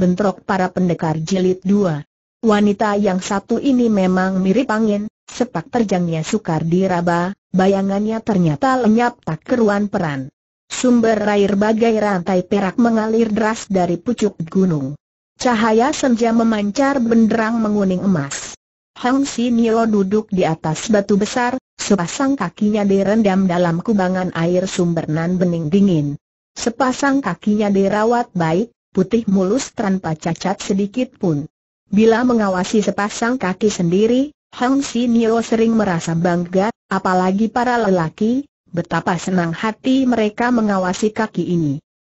bentrok para pendekar jilid dua. Wanita yang satu ini memang mirip angin, sepak terjangnya sukar diraba, bayangannya ternyata lenyap tak keruan peran. Sumber air bagai rantai perak mengalir deras dari pucuk gunung. Cahaya senja memancar benderang menguning emas. Hang Nilo duduk di atas batu besar, sepasang kakinya direndam dalam kubangan air sumber nan bening dingin. Sepasang kakinya dirawat baik, putih mulus tanpa cacat sedikit pun. Bila mengawasi sepasang kaki sendiri, Hang Nio sering merasa bangga, apalagi para lelaki, betapa senang hati mereka mengawasi kaki ini.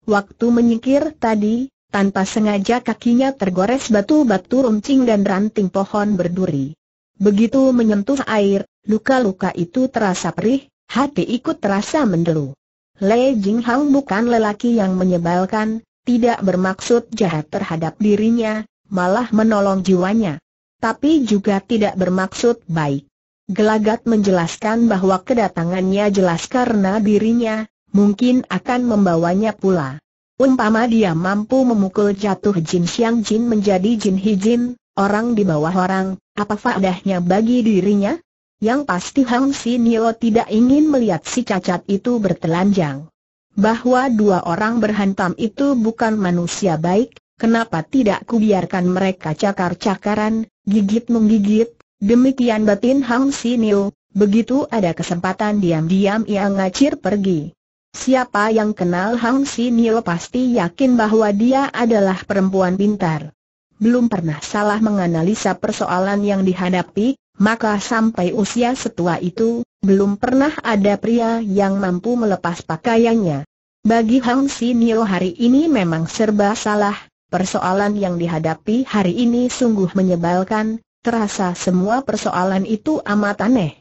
Waktu menyingkir tadi, tanpa sengaja kakinya tergores batu-batu runcing dan ranting pohon berduri. Begitu menyentuh air, luka-luka itu terasa perih, hati ikut terasa menderu. Lei Jing Hang bukan lelaki yang menyebalkan, tidak bermaksud jahat terhadap dirinya, malah menolong jiwanya. Tapi juga tidak bermaksud baik. Gelagat menjelaskan bahwa kedatangannya jelas karena dirinya, mungkin akan membawanya pula. Umpama dia mampu memukul jatuh Jin Xiang Jin menjadi Jin Hijin, orang di bawah orang, apa faedahnya bagi dirinya? Yang pasti Hang Nio tidak ingin melihat si cacat itu bertelanjang bahwa dua orang berhantam itu bukan manusia baik, kenapa tidak kubiarkan mereka cakar-cakaran, gigit-menggigit, demikian batin Hang Siniu. begitu ada kesempatan diam-diam ia ngacir pergi. Siapa yang kenal Hang Siniu pasti yakin bahwa dia adalah perempuan pintar. Belum pernah salah menganalisa persoalan yang dihadapi, maka sampai usia setua itu, belum pernah ada pria yang mampu melepas pakaiannya. Bagi Hang Nio hari ini memang serba salah, persoalan yang dihadapi hari ini sungguh menyebalkan, terasa semua persoalan itu amat aneh.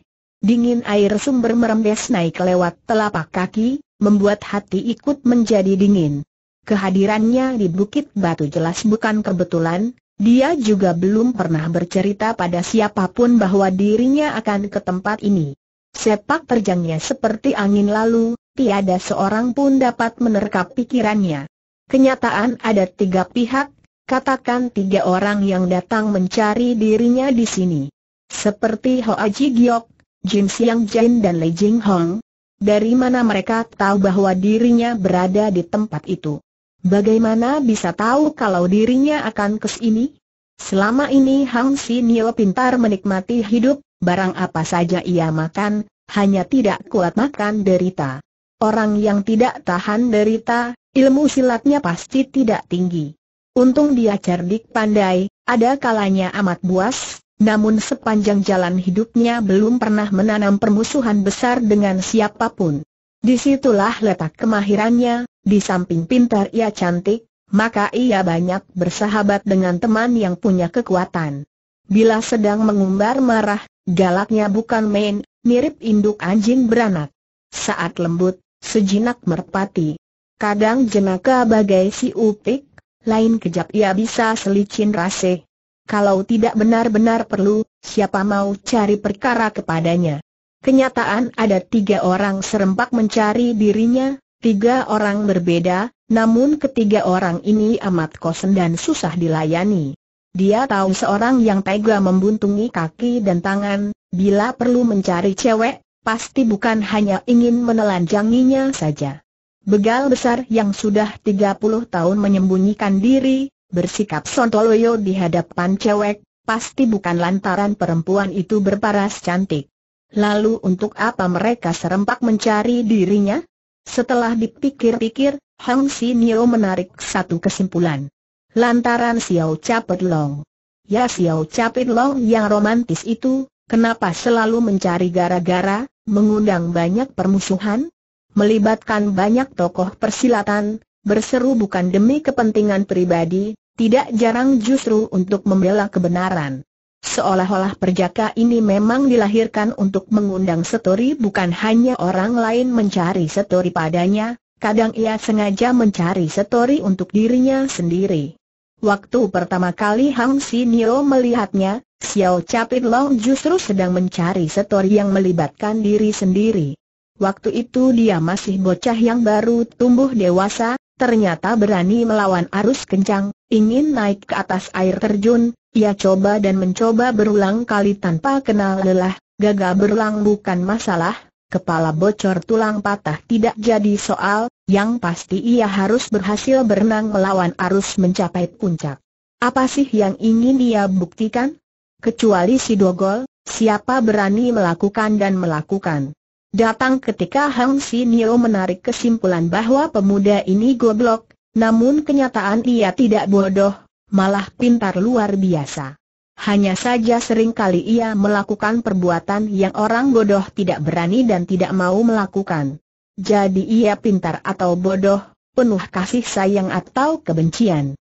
Dingin air sumber merembes naik lewat telapak kaki, membuat hati ikut menjadi dingin. Kehadirannya di Bukit Batu jelas bukan kebetulan, dia juga belum pernah bercerita pada siapapun bahwa dirinya akan ke tempat ini. Sepak terjangnya seperti angin lalu, tiada seorang pun dapat menerkap pikirannya. Kenyataan ada tiga pihak, katakan tiga orang yang datang mencari dirinya di sini. Seperti Ho Aji Giok, Jin Siang Jin dan Lei Jing Hong. Dari mana mereka tahu bahwa dirinya berada di tempat itu? Bagaimana bisa tahu kalau dirinya akan kesini? Selama ini Hang Si Nio pintar menikmati hidup, barang apa saja ia makan, hanya tidak kuat makan derita. Orang yang tidak tahan derita, ilmu silatnya pasti tidak tinggi. Untung dia cerdik pandai, ada kalanya amat buas, namun sepanjang jalan hidupnya belum pernah menanam permusuhan besar dengan siapapun. Disitulah letak kemahirannya, di samping pintar ia cantik, maka ia banyak bersahabat dengan teman yang punya kekuatan. Bila sedang mengumbar marah, galaknya bukan main, mirip induk anjing beranak. Saat lembut, sejinak merpati. Kadang jenaka bagai si upik, lain kejap ia bisa selicin rasih. Kalau tidak benar-benar perlu, siapa mau cari perkara kepadanya? Kenyataan ada tiga orang serempak mencari dirinya, tiga orang berbeda, namun ketiga orang ini amat kosong dan susah dilayani. Dia tahu seorang yang tega membuntungi kaki dan tangan, bila perlu mencari cewek, pasti bukan hanya ingin menelanjanginya saja. Begal besar yang sudah 30 tahun menyembunyikan diri, bersikap sontoloyo di hadapan cewek, pasti bukan lantaran perempuan itu berparas cantik. Lalu untuk apa mereka serempak mencari dirinya? Setelah dipikir-pikir, Hang Si Nio menarik satu kesimpulan. Lantaran Xiao Capit Long. Ya Xiao Capit Long yang romantis itu, kenapa selalu mencari gara-gara, mengundang banyak permusuhan? Melibatkan banyak tokoh persilatan, berseru bukan demi kepentingan pribadi, tidak jarang justru untuk membela kebenaran. Seolah-olah perjaka ini memang dilahirkan untuk mengundang setori bukan hanya orang lain mencari setori padanya, kadang ia sengaja mencari setori untuk dirinya sendiri. Waktu pertama kali Hang Nio melihatnya, Xiao Capit Long justru sedang mencari setori yang melibatkan diri sendiri. Waktu itu dia masih bocah yang baru tumbuh dewasa, ternyata berani melawan arus kencang, ingin naik ke atas air terjun, ia coba dan mencoba berulang kali tanpa kenal lelah, gagal berulang bukan masalah, kepala bocor tulang patah tidak jadi soal, yang pasti ia harus berhasil berenang melawan arus mencapai puncak. Apa sih yang ingin ia buktikan? Kecuali si Dogol, siapa berani melakukan dan melakukan. Datang ketika Hang Nio menarik kesimpulan bahwa pemuda ini goblok, namun kenyataan ia tidak bodoh, malah pintar luar biasa. Hanya saja sering kali ia melakukan perbuatan yang orang bodoh tidak berani dan tidak mau melakukan. Jadi ia pintar atau bodoh, penuh kasih sayang atau kebencian.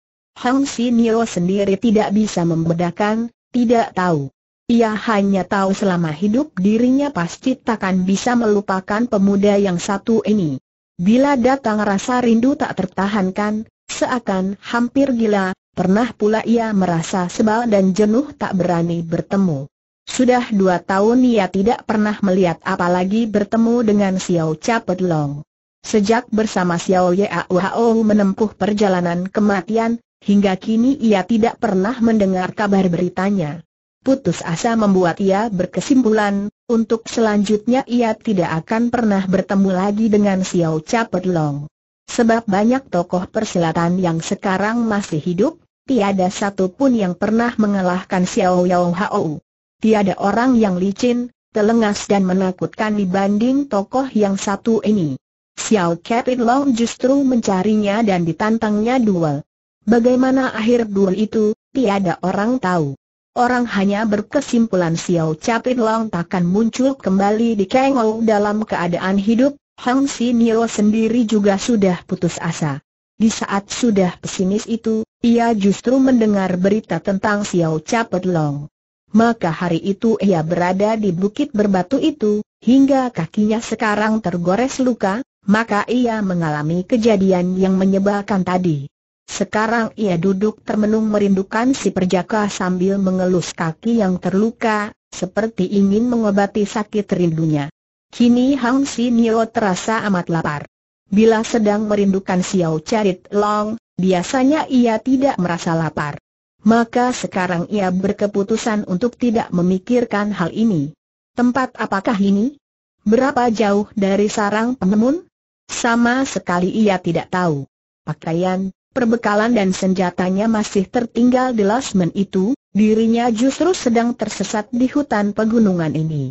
Si Nio sendiri tidak bisa membedakan, tidak tahu. Ia hanya tahu selama hidup dirinya pasti takkan bisa melupakan pemuda yang satu ini. Bila datang rasa rindu tak tertahankan, seakan hampir gila, Pernah pula ia merasa sebal dan jenuh tak berani bertemu. Sudah dua tahun ia tidak pernah melihat apalagi bertemu dengan Xiao Capet Long. Sejak bersama Xiao Yauhao menempuh perjalanan kematian, hingga kini ia tidak pernah mendengar kabar beritanya. Putus asa membuat ia berkesimpulan, untuk selanjutnya ia tidak akan pernah bertemu lagi dengan Xiao Capet Long. Sebab banyak tokoh persilatan yang sekarang masih hidup, tiada satu pun yang pernah mengalahkan Xiao Yao Hao. Tiada orang yang licin, telengas dan menakutkan dibanding tokoh yang satu ini. Xiao Capit Long justru mencarinya dan ditantangnya duel. Bagaimana akhir duel itu, tiada orang tahu. Orang hanya berkesimpulan Xiao Capit Long takkan muncul kembali di Kengou dalam keadaan hidup, Hang Nio sendiri juga sudah putus asa. Di saat sudah pesimis itu, ia justru mendengar berita tentang Xiao Capet Long. Maka hari itu ia berada di bukit berbatu itu, hingga kakinya sekarang tergores luka, maka ia mengalami kejadian yang menyebalkan tadi. Sekarang ia duduk termenung merindukan si perjaka sambil mengelus kaki yang terluka, seperti ingin mengobati sakit rindunya. Kini Hang Nio terasa amat lapar. Bila sedang merindukan Xiao Charit Long, biasanya ia tidak merasa lapar. Maka sekarang ia berkeputusan untuk tidak memikirkan hal ini. Tempat apakah ini? Berapa jauh dari sarang penemun? Sama sekali ia tidak tahu. Pakaian, perbekalan dan senjatanya masih tertinggal di lasmen itu, dirinya justru sedang tersesat di hutan pegunungan ini.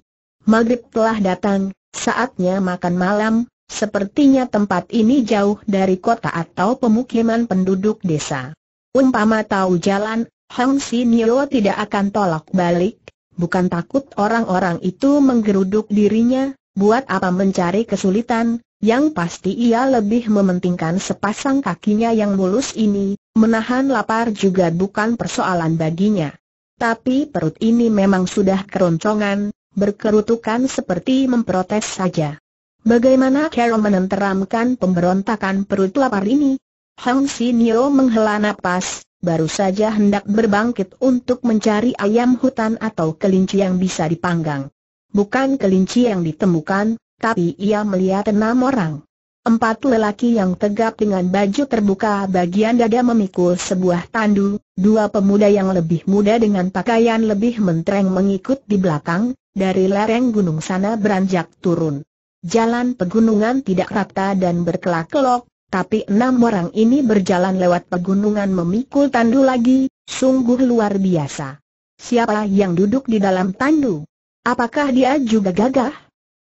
Maghrib telah datang, saatnya makan malam, sepertinya tempat ini jauh dari kota atau pemukiman penduduk desa. Umpama tahu jalan, Hong Sinio tidak akan tolak balik, bukan takut orang-orang itu menggeruduk dirinya, buat apa mencari kesulitan, yang pasti ia lebih mementingkan sepasang kakinya yang mulus ini, menahan lapar juga bukan persoalan baginya. Tapi perut ini memang sudah keroncongan, berkerutukan seperti memprotes saja. Bagaimana Carol menenteramkan pemberontakan perut lapar ini? Hang Sinio menghela napas, baru saja hendak berbangkit untuk mencari ayam hutan atau kelinci yang bisa dipanggang. Bukan kelinci yang ditemukan, tapi ia melihat enam orang. Empat lelaki yang tegap dengan baju terbuka bagian dada memikul sebuah tandu, dua pemuda yang lebih muda dengan pakaian lebih mentereng mengikut di belakang, dari lereng gunung sana beranjak turun. Jalan pegunungan tidak rata dan berkelak-kelok, tapi enam orang ini berjalan lewat pegunungan memikul tandu lagi, sungguh luar biasa. Siapa yang duduk di dalam tandu? Apakah dia juga gagah?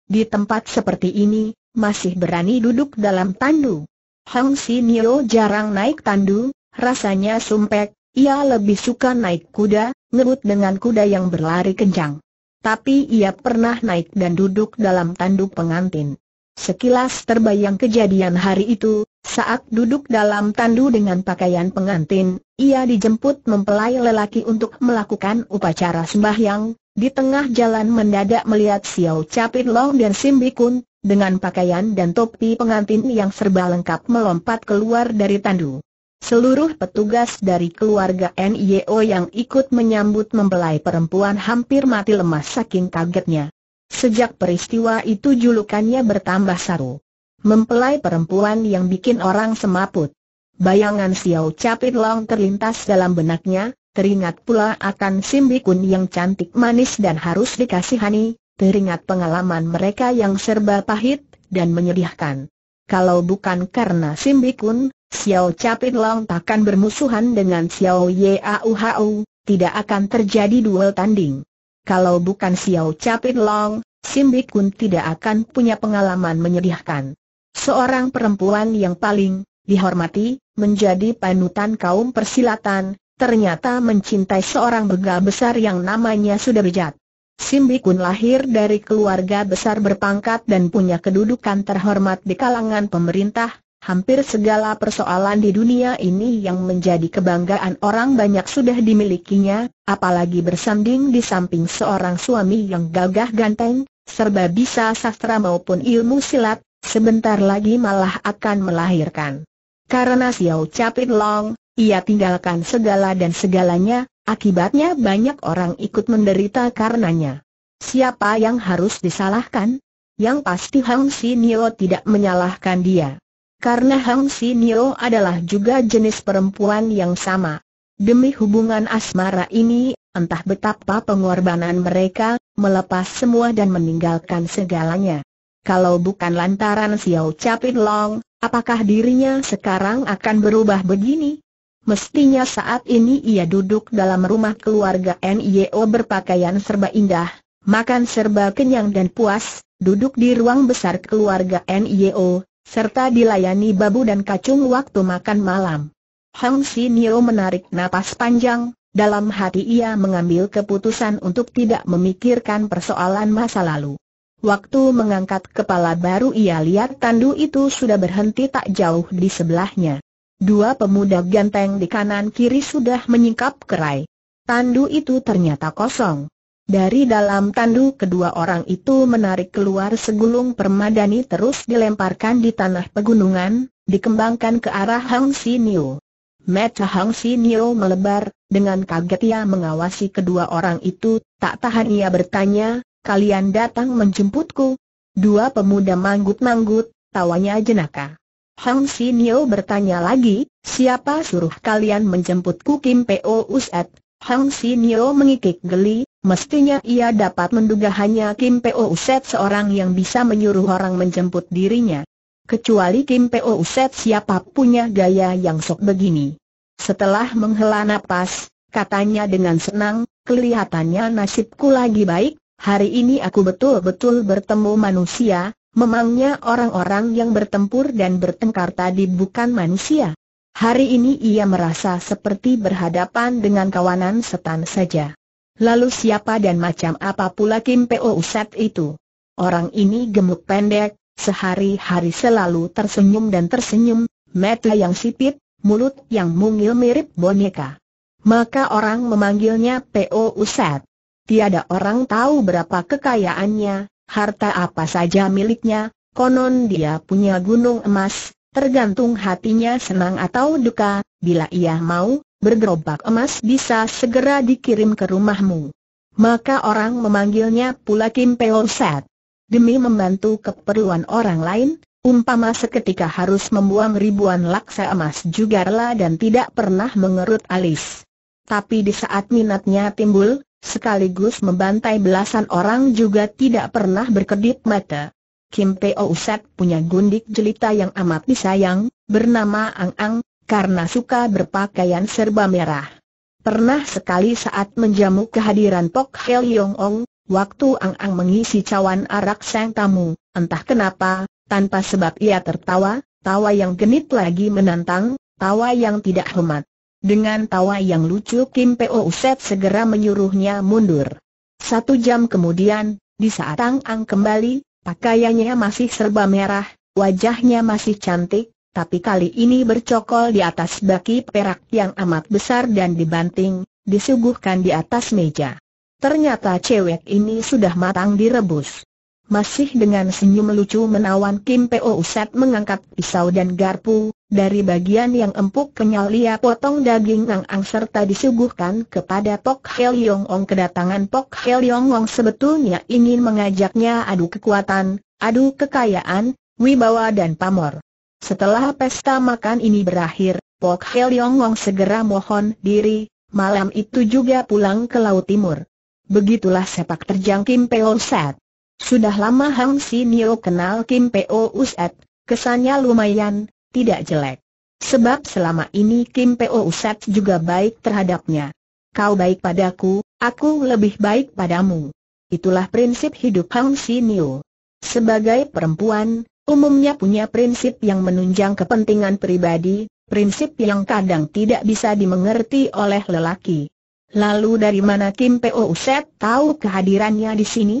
Di tempat seperti ini, masih berani duduk dalam tandu. Hang Nio jarang naik tandu, rasanya sumpek, ia lebih suka naik kuda, ngebut dengan kuda yang berlari kencang tapi ia pernah naik dan duduk dalam tanduk pengantin. Sekilas terbayang kejadian hari itu, saat duduk dalam tandu dengan pakaian pengantin, ia dijemput mempelai lelaki untuk melakukan upacara sembahyang, di tengah jalan mendadak melihat Xiao Capit Long dan Simbi Kun, dengan pakaian dan topi pengantin yang serba lengkap melompat keluar dari tandu. Seluruh petugas dari keluarga NIO yang ikut menyambut membelai perempuan hampir mati lemas saking kagetnya. Sejak peristiwa itu julukannya bertambah saru. Mempelai perempuan yang bikin orang semaput. Bayangan Xiao Capit Long terlintas dalam benaknya, teringat pula akan Simbi Kun yang cantik manis dan harus dikasihani, teringat pengalaman mereka yang serba pahit dan menyedihkan. Kalau bukan karena Simbi Kun, Xiao Capin Long takkan bermusuhan dengan Xiao Yahu, tidak akan terjadi duel tanding. Kalau bukan Xiao Capin Long, Simbi Kun tidak akan punya pengalaman menyedihkan. Seorang perempuan yang paling dihormati, menjadi panutan kaum persilatan, ternyata mencintai seorang begal besar yang namanya sudah Suderijat. Simbi Kun lahir dari keluarga besar berpangkat dan punya kedudukan terhormat di kalangan pemerintah, Hampir segala persoalan di dunia ini yang menjadi kebanggaan orang banyak sudah dimilikinya, apalagi bersanding di samping seorang suami yang gagah ganteng, serba bisa sastra maupun ilmu silat, sebentar lagi malah akan melahirkan. Karena Xiao Capit Long, ia tinggalkan segala dan segalanya, akibatnya banyak orang ikut menderita karenanya. Siapa yang harus disalahkan? Yang pasti Hang Nio tidak menyalahkan dia karena Hang Nio adalah juga jenis perempuan yang sama. Demi hubungan asmara ini, entah betapa pengorbanan mereka, melepas semua dan meninggalkan segalanya. Kalau bukan lantaran Xiao Capit Long, apakah dirinya sekarang akan berubah begini? Mestinya saat ini ia duduk dalam rumah keluarga NIO berpakaian serba indah, makan serba kenyang dan puas, duduk di ruang besar keluarga NIO, serta dilayani babu dan kacung waktu makan malam. Hang Si Niro menarik napas panjang, dalam hati ia mengambil keputusan untuk tidak memikirkan persoalan masa lalu. Waktu mengangkat kepala baru ia lihat tandu itu sudah berhenti tak jauh di sebelahnya. Dua pemuda ganteng di kanan kiri sudah menyingkap kerai. Tandu itu ternyata kosong. Dari dalam tandu kedua orang itu menarik keluar segulung permadani terus dilemparkan di tanah pegunungan, dikembangkan ke arah Hang Si Niu. Mata Hang Si Niu melebar, dengan kaget ia mengawasi kedua orang itu, tak tahan ia bertanya, kalian datang menjemputku? Dua pemuda manggut-manggut, tawanya jenaka. Hang Si Niu bertanya lagi, siapa suruh kalian menjemputku Kim P.O. Uset? Hang Si Niu mengikik geli, Mestinya ia dapat menduga hanya Kim Po Uset seorang yang bisa menyuruh orang menjemput dirinya. Kecuali Kim Po Uset siapa punya gaya yang sok begini. Setelah menghela nafas, katanya dengan senang, kelihatannya nasibku lagi baik, hari ini aku betul-betul bertemu manusia, memangnya orang-orang yang bertempur dan bertengkar tadi bukan manusia. Hari ini ia merasa seperti berhadapan dengan kawanan setan saja. Lalu siapa dan macam apa pula Kim Po Uset itu? Orang ini gemuk pendek, sehari-hari selalu tersenyum dan tersenyum, mata yang sipit, mulut yang mungil mirip boneka. Maka orang memanggilnya Po Uset. Tiada orang tahu berapa kekayaannya, harta apa saja miliknya, konon dia punya gunung emas, tergantung hatinya senang atau duka, bila ia mau, bergerobak emas bisa segera dikirim ke rumahmu. Maka orang memanggilnya pula Kim Peo Set. Demi membantu keperluan orang lain, umpama seketika harus membuang ribuan laksa emas juga rela dan tidak pernah mengerut alis. Tapi di saat minatnya timbul, sekaligus membantai belasan orang juga tidak pernah berkedip mata. Kim Peo Set punya gundik jelita yang amat disayang, bernama Ang Ang, karena suka berpakaian serba merah. Pernah sekali saat menjamu kehadiran Pok Hel Yong Ong, waktu Ang Ang mengisi cawan arak sang tamu, entah kenapa, tanpa sebab ia tertawa, tawa yang genit lagi menantang, tawa yang tidak hormat. Dengan tawa yang lucu Kim Peo Uset segera menyuruhnya mundur. Satu jam kemudian, di saat Ang Ang kembali, pakaiannya masih serba merah, wajahnya masih cantik, tapi kali ini bercokol di atas baki perak yang amat besar dan dibanting, disuguhkan di atas meja. Ternyata cewek ini sudah matang direbus. Masih dengan senyum lucu menawan Kim Po Uset mengangkat pisau dan garpu, dari bagian yang empuk kenyal ia potong daging ngang serta disuguhkan kepada Pok Hel Yong Ong. Kedatangan Pok Hel Yong Ong sebetulnya ingin mengajaknya adu kekuatan, adu kekayaan, wibawa dan pamor. Setelah pesta makan ini berakhir, Pok Hel Yong Wong segera mohon diri, malam itu juga pulang ke Laut Timur. Begitulah sepak terjang Kim Peo Sat. Sudah lama Hang Nio kenal Kim Peo Sat, kesannya lumayan, tidak jelek. Sebab selama ini Kim Peo Sat juga baik terhadapnya. Kau baik padaku, aku lebih baik padamu. Itulah prinsip hidup Hang Nio. Sebagai perempuan, Umumnya punya prinsip yang menunjang kepentingan pribadi, prinsip yang kadang tidak bisa dimengerti oleh lelaki. Lalu dari mana Kim Po Uset tahu kehadirannya di sini?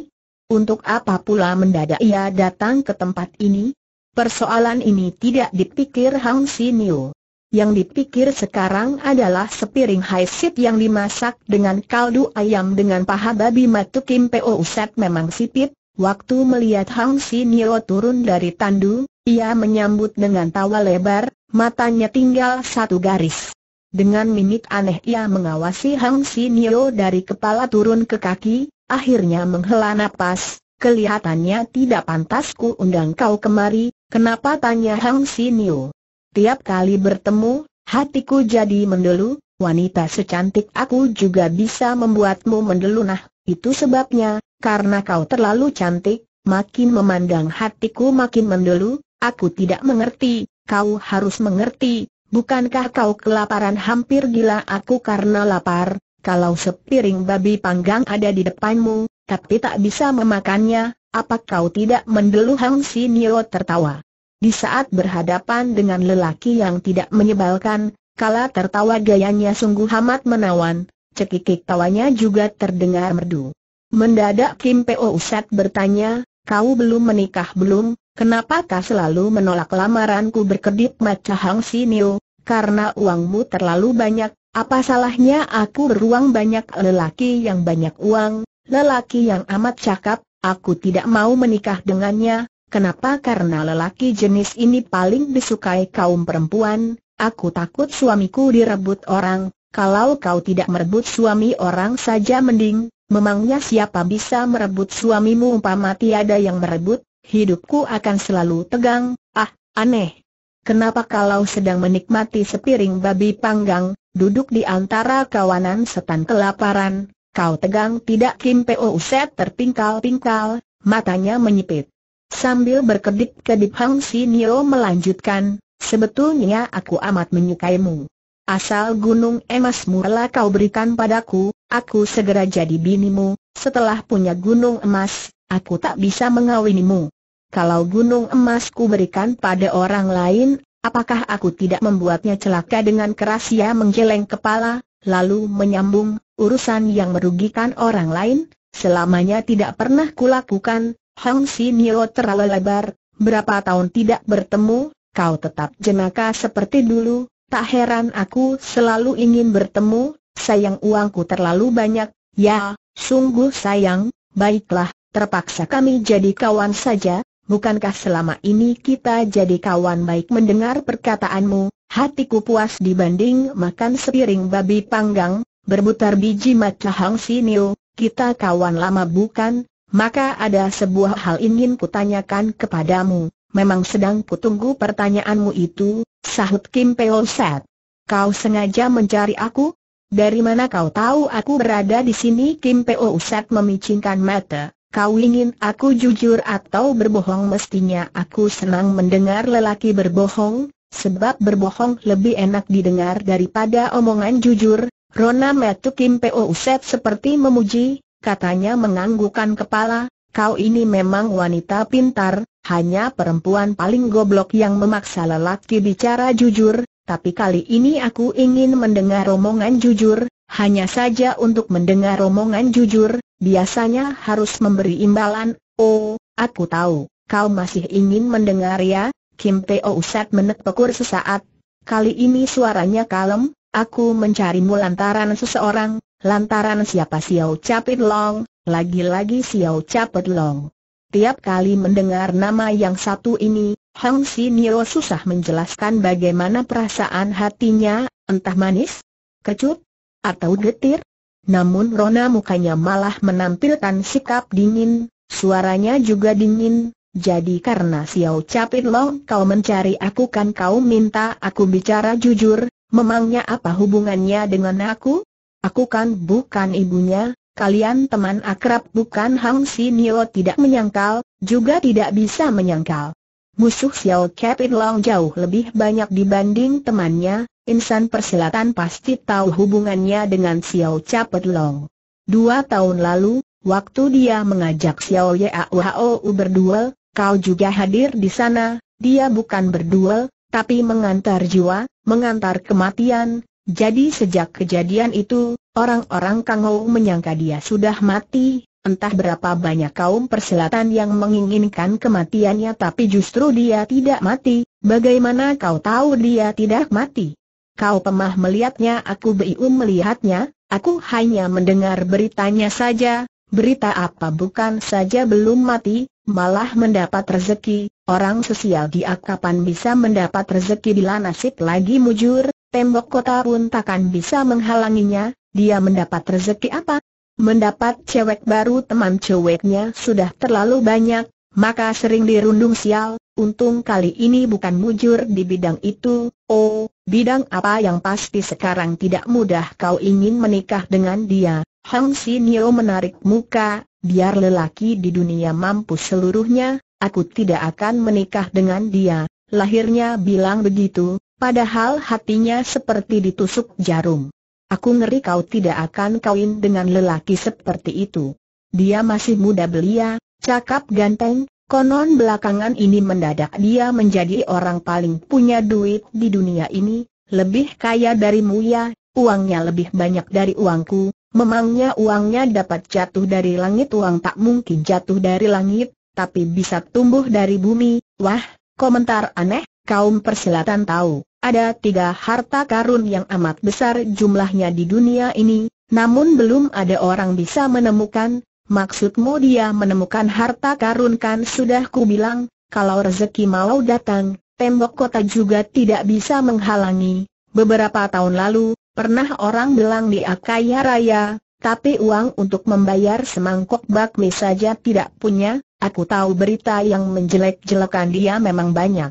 Untuk apa pula mendadak ia datang ke tempat ini? Persoalan ini tidak dipikir Hang Niu. Yang dipikir sekarang adalah sepiring haisit yang dimasak dengan kaldu ayam dengan paha babi matu Kim Po Uset memang sipit, Waktu melihat Hang Sinio turun dari tandu, ia menyambut dengan tawa lebar, matanya tinggal satu garis. Dengan mimik aneh ia mengawasi Hang Sinio dari kepala turun ke kaki, akhirnya menghela nafas. kelihatannya tidak pantas ku undang kau kemari, kenapa tanya Hang Sinio. Tiap kali bertemu, hatiku jadi mendelu, wanita secantik aku juga bisa membuatmu mendelu nah, itu sebabnya, karena kau terlalu cantik, makin memandang hatiku makin mendulu. aku tidak mengerti, kau harus mengerti, bukankah kau kelaparan hampir gila aku karena lapar, kalau sepiring babi panggang ada di depanmu, tapi tak bisa memakannya, apa kau tidak mendulu Hang Nio tertawa. Di saat berhadapan dengan lelaki yang tidak menyebalkan, kala tertawa gayanya sungguh amat menawan, cekikik tawanya juga terdengar merdu. Mendadak Kim Po Usat bertanya, kau belum menikah belum, Kenapa kau selalu menolak lamaranku berkedip mata Hang Sinio, karena uangmu terlalu banyak, apa salahnya aku beruang banyak lelaki yang banyak uang, lelaki yang amat cakap, aku tidak mau menikah dengannya, kenapa karena lelaki jenis ini paling disukai kaum perempuan, aku takut suamiku direbut orang, kalau kau tidak merebut suami orang saja mending, Memangnya siapa bisa merebut suamimu umpama tiada yang merebut, hidupku akan selalu tegang, ah, aneh. Kenapa kalau sedang menikmati sepiring babi panggang, duduk di antara kawanan setan kelaparan, kau tegang tidak Kim Peo Uset terpingkal-pingkal, matanya menyipit. Sambil berkedip-kedip Hang Nio melanjutkan, sebetulnya aku amat menyukaimu. Asal gunung emasmu telah kau berikan padaku, aku segera jadi binimu, setelah punya gunung emas, aku tak bisa mengawinimu. Kalau gunung emasku berikan pada orang lain, apakah aku tidak membuatnya celaka dengan keras ia menggeleng kepala, lalu menyambung, urusan yang merugikan orang lain, selamanya tidak pernah kulakukan, Hang Si Nio terlalu lebar, berapa tahun tidak bertemu, kau tetap jenaka seperti dulu, tak heran aku selalu ingin bertemu, sayang uangku terlalu banyak, ya, ah. sungguh sayang, baiklah, terpaksa kami jadi kawan saja, bukankah selama ini kita jadi kawan baik mendengar perkataanmu, hatiku puas dibanding makan sepiring babi panggang, berbutar biji maca Hang Sinio, kita kawan lama bukan, maka ada sebuah hal ingin kutanyakan kepadamu, memang sedang kutunggu pertanyaanmu itu, sahut Kim Peol Set. Kau sengaja mencari aku? Dari mana kau tahu aku berada di sini? Kim Po Usat memicingkan mata. Kau ingin aku jujur atau berbohong? Mestinya aku senang mendengar lelaki berbohong, sebab berbohong lebih enak didengar daripada omongan jujur. Rona Metu Kim Po Usat seperti memuji, katanya menganggukkan kepala, kau ini memang wanita pintar, hanya perempuan paling goblok yang memaksa lelaki bicara jujur, tapi kali ini aku ingin mendengar romongan jujur, hanya saja untuk mendengar romongan jujur, biasanya harus memberi imbalan, oh, aku tahu, kau masih ingin mendengar ya, Kim Teo Usat menekpekur sesaat, kali ini suaranya kalem, aku mencarimu lantaran seseorang, lantaran siapa Siau Capit Long, lagi-lagi siau Capit Long. Tiap kali mendengar nama yang satu ini, Hang Nio susah menjelaskan bagaimana perasaan hatinya, entah manis, kecut, atau getir. Namun Rona mukanya malah menampilkan sikap dingin, suaranya juga dingin, jadi karena Xiao Capit Long kau mencari aku kan kau minta aku bicara jujur, memangnya apa hubungannya dengan aku? Aku kan bukan ibunya, kalian teman akrab bukan Hang Nio tidak menyangkal, juga tidak bisa menyangkal. Musuh Xiao Kepin Lau jauh lebih banyak dibanding temannya, insan persilatan pasti tahu hubungannya dengan Xiao Capet Long. Dua tahun lalu, waktu dia mengajak Xiao Yao berduel, kau juga hadir di sana, dia bukan berduel, tapi mengantar jiwa, mengantar kematian, jadi sejak kejadian itu, orang-orang Kang Hou menyangka dia sudah mati, Entah berapa banyak kaum perselatan yang menginginkan kematiannya tapi justru dia tidak mati, bagaimana kau tahu dia tidak mati? Kau pemah melihatnya aku bium melihatnya, aku hanya mendengar beritanya saja, berita apa bukan saja belum mati, malah mendapat rezeki, orang sosial dia kapan bisa mendapat rezeki bila nasib lagi mujur, tembok kota pun takkan bisa menghalanginya, dia mendapat rezeki apa? Mendapat cewek baru teman ceweknya sudah terlalu banyak, maka sering dirundung sial, untung kali ini bukan mujur di bidang itu, oh, bidang apa yang pasti sekarang tidak mudah kau ingin menikah dengan dia. Hang Nio menarik muka, biar lelaki di dunia mampu seluruhnya, aku tidak akan menikah dengan dia. Lahirnya bilang begitu, padahal hatinya seperti ditusuk jarum. Aku ngeri kau tidak akan kawin dengan lelaki seperti itu. Dia masih muda belia, cakap ganteng, konon belakangan ini mendadak dia menjadi orang paling punya duit di dunia ini, lebih kaya darimu ya, uangnya lebih banyak dari uangku, memangnya uangnya dapat jatuh dari langit uang tak mungkin jatuh dari langit, tapi bisa tumbuh dari bumi, wah, komentar aneh, kaum perselatan tahu, ada tiga harta karun yang amat besar jumlahnya di dunia ini, namun belum ada orang bisa menemukan, maksudmu dia menemukan harta karun kan sudah ku bilang, kalau rezeki mau datang, tembok kota juga tidak bisa menghalangi. Beberapa tahun lalu, pernah orang bilang di kaya raya, tapi uang untuk membayar semangkok bakmi saja tidak punya, aku tahu berita yang menjelek-jelekan dia memang banyak.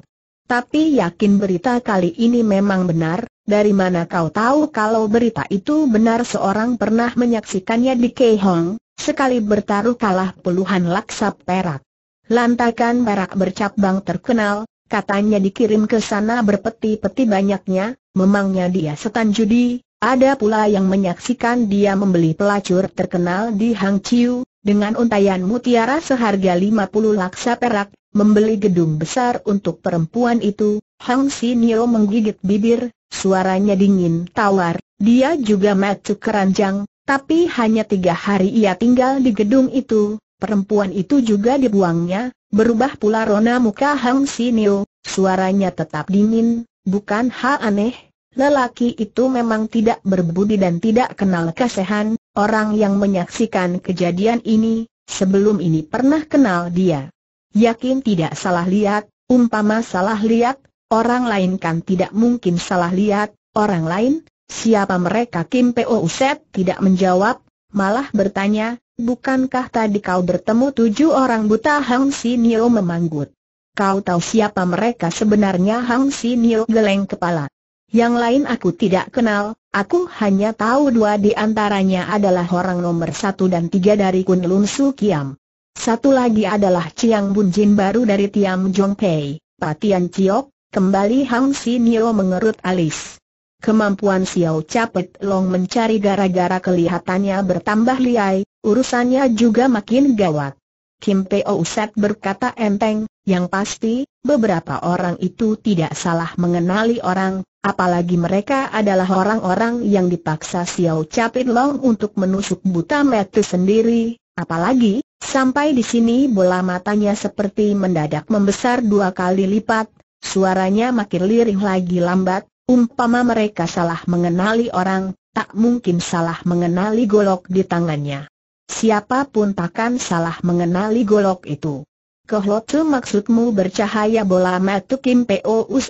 Tapi yakin berita kali ini memang benar, dari mana kau tahu kalau berita itu benar seorang pernah menyaksikannya di Keihong, sekali bertaruh kalah puluhan laksa perak. Lantakan perak bercabang terkenal, katanya dikirim ke sana berpeti-peti banyaknya, memangnya dia setan judi, ada pula yang menyaksikan dia membeli pelacur terkenal di Hang Chiu, dengan untayan mutiara seharga 50 laksa perak, Membeli gedung besar untuk perempuan itu, Hang Nio menggigit bibir, suaranya dingin tawar, dia juga maju keranjang, tapi hanya tiga hari ia tinggal di gedung itu, perempuan itu juga dibuangnya, berubah pula rona muka Hang Nio, suaranya tetap dingin, bukan hal aneh, lelaki itu memang tidak berbudi dan tidak kenal kasihan, orang yang menyaksikan kejadian ini, sebelum ini pernah kenal dia. Yakin tidak salah lihat, umpama salah lihat, orang lain kan tidak mungkin salah lihat, orang lain, siapa mereka Kim Po Uset tidak menjawab, malah bertanya, bukankah tadi kau bertemu tujuh orang buta Hang Si Nio memanggut? Kau tahu siapa mereka sebenarnya Hang Si Nio geleng kepala. Yang lain aku tidak kenal, aku hanya tahu dua di antaranya adalah orang nomor satu dan tiga dari Kunlun Su Kiam. Satu lagi adalah Chiang Bun baru dari Tiam Jong Pei, Patian Chiok, kembali Hang Nio mengerut alis. Kemampuan Xiao Capet Long mencari gara-gara kelihatannya bertambah liai, urusannya juga makin gawat. Kim Peo Set berkata enteng, yang pasti, beberapa orang itu tidak salah mengenali orang, apalagi mereka adalah orang-orang yang dipaksa Xiao Capet Long untuk menusuk buta mati sendiri, apalagi, Sampai di sini bola matanya seperti mendadak membesar dua kali lipat, suaranya makin lirih lagi lambat, umpama mereka salah mengenali orang, tak mungkin salah mengenali golok di tangannya. Siapapun takkan salah mengenali golok itu. Kehlotu maksudmu bercahaya bola matu Kim Peo e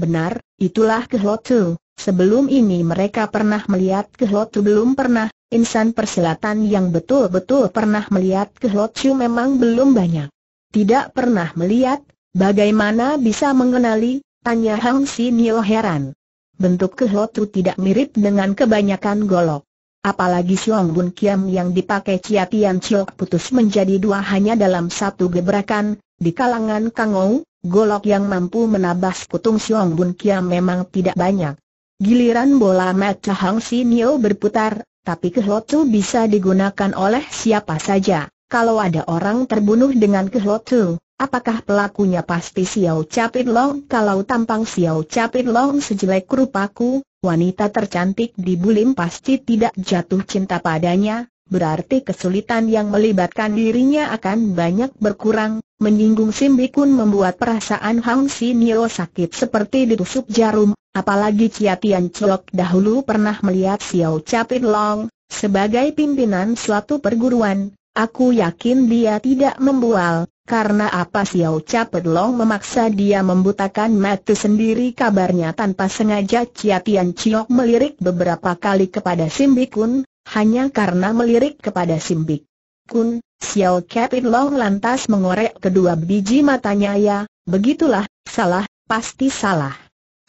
benar, itulah Kehlotu. Sebelum ini mereka pernah melihat Kehotu belum pernah, insan perselatan yang betul-betul pernah melihat Kehotu memang belum banyak. Tidak pernah melihat, bagaimana bisa mengenali, tanya Hang Nio heran. Bentuk Kehotu tidak mirip dengan kebanyakan golok. Apalagi Siong Bun Kiam yang dipakai Chia Tian Chiok putus menjadi dua hanya dalam satu gebrakan, di kalangan Kang Ou, golok yang mampu menabas kutung Siong Bun Kiam memang tidak banyak. Giliran bola mata Hang Sinio berputar, tapi kehlotu bisa digunakan oleh siapa saja. Kalau ada orang terbunuh dengan kehlotu, apakah pelakunya pasti Xiao Capit Long? Kalau tampang Xiao Capit Long sejelek rupaku, wanita tercantik di Bulim pasti tidak jatuh cinta padanya, berarti kesulitan yang melibatkan dirinya akan banyak berkurang. Menyinggung Simbi kun membuat perasaan Hang Sinio sakit seperti ditusuk jarum Apalagi Chia Tian Chok dahulu pernah melihat Xiao Capit Long, sebagai pimpinan suatu perguruan, aku yakin dia tidak membual, karena apa Xiao Capit Long memaksa dia membutakan mata sendiri kabarnya tanpa sengaja Chia Tian Chok melirik beberapa kali kepada Simbikun, hanya karena melirik kepada Simbik. Kun, Xiao Capit Long lantas mengorek kedua biji matanya ya, begitulah, salah, pasti salah.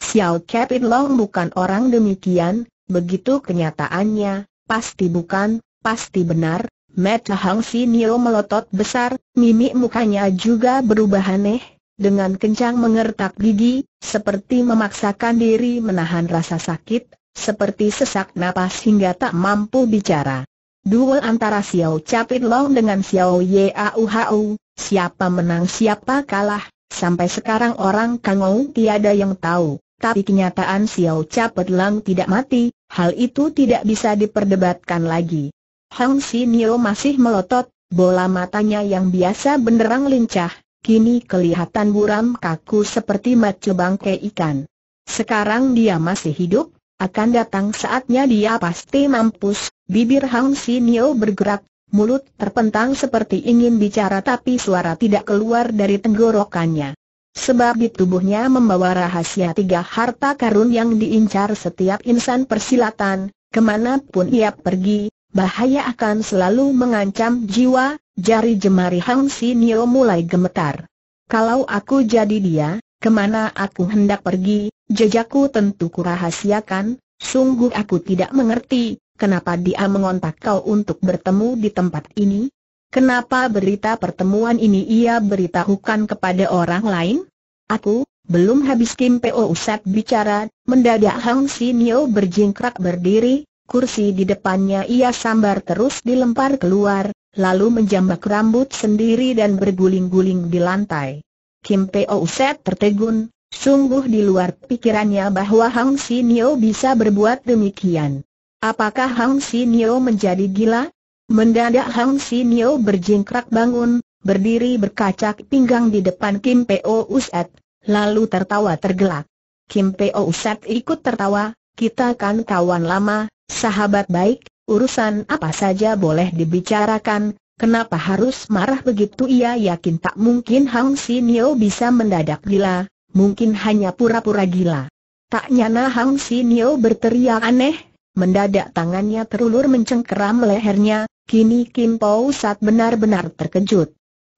Xiao Capit Long bukan orang demikian, begitu kenyataannya, pasti bukan, pasti benar, Mata Hang Nio melotot besar, mimik mukanya juga berubah aneh, dengan kencang mengertak gigi, seperti memaksakan diri menahan rasa sakit, seperti sesak napas hingga tak mampu bicara. Duel antara Xiao Capit Long dengan Xiao Yauhau, siapa menang siapa kalah, sampai sekarang orang Kangou tiada yang tahu. Tapi kenyataan Xiao Capet Lang tidak mati, hal itu tidak bisa diperdebatkan lagi. Hang Nio masih melotot, bola matanya yang biasa benderang lincah, kini kelihatan buram kaku seperti macu bangke ikan. Sekarang dia masih hidup, akan datang saatnya dia pasti mampus, bibir Hang Nio bergerak, mulut terpentang seperti ingin bicara tapi suara tidak keluar dari tenggorokannya. Sebab di tubuhnya membawa rahasia tiga harta karun yang diincar setiap insan persilatan, kemanapun ia pergi, bahaya akan selalu mengancam jiwa, jari jemari Hang Nio mulai gemetar. Kalau aku jadi dia, kemana aku hendak pergi, jejakku tentu kurahasiakan, sungguh aku tidak mengerti, kenapa dia mengontak kau untuk bertemu di tempat ini, Kenapa berita pertemuan ini ia beritahukan kepada orang lain? Aku, belum habis Kim Po Usat bicara, mendadak Hang Sinio berjingkrak berdiri, kursi di depannya ia sambar terus dilempar keluar, lalu menjambak rambut sendiri dan berguling-guling di lantai. Kim Po Usat tertegun, sungguh di luar pikirannya bahwa Hang Sinio bisa berbuat demikian. Apakah Hang Sinio menjadi gila? Mendadak Hang Sinio berjingkrak bangun, berdiri berkacak pinggang di depan Kim Po Uset, lalu tertawa tergelak. Kim Po Uset ikut tertawa, kita kan kawan lama, sahabat baik, urusan apa saja boleh dibicarakan, kenapa harus marah begitu ia yakin tak mungkin Hang Sinio bisa mendadak gila, mungkin hanya pura-pura gila. Tak nyana Hang Sinio berteriak aneh, Mendadak tangannya terulur mencengkeram lehernya, kini Kim Pau Sat benar-benar terkejut.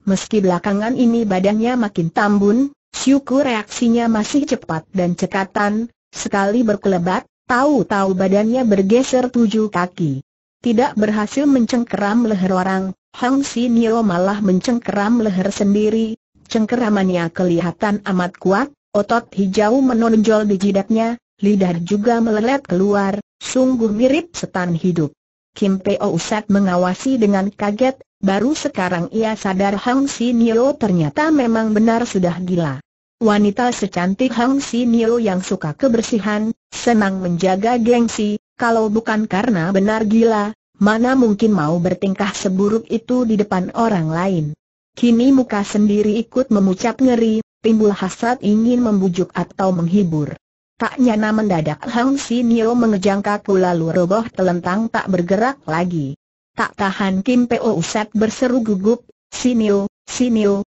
Meski belakangan ini badannya makin tambun, syukur reaksinya masih cepat dan cekatan, sekali berkelebat, tahu-tahu badannya bergeser tujuh kaki. Tidak berhasil mencengkeram leher orang, Hang Nio malah mencengkeram leher sendiri, cengkeramannya kelihatan amat kuat, otot hijau menonjol di jidatnya, lidah juga melelet keluar, Sungguh mirip setan hidup. Kim Peo Usat mengawasi dengan kaget, baru sekarang ia sadar Hang Si Nio ternyata memang benar sudah gila. Wanita secantik Hang Si Nio yang suka kebersihan, senang menjaga gengsi, kalau bukan karena benar gila, mana mungkin mau bertingkah seburuk itu di depan orang lain. Kini muka sendiri ikut memucat ngeri, timbul hasrat ingin membujuk atau menghibur. Tak nyana mendadak Hang Sinio mengejang kaku lalu roboh telentang tak bergerak lagi. Tak tahan Kim Po Uset berseru gugup, Si Nio,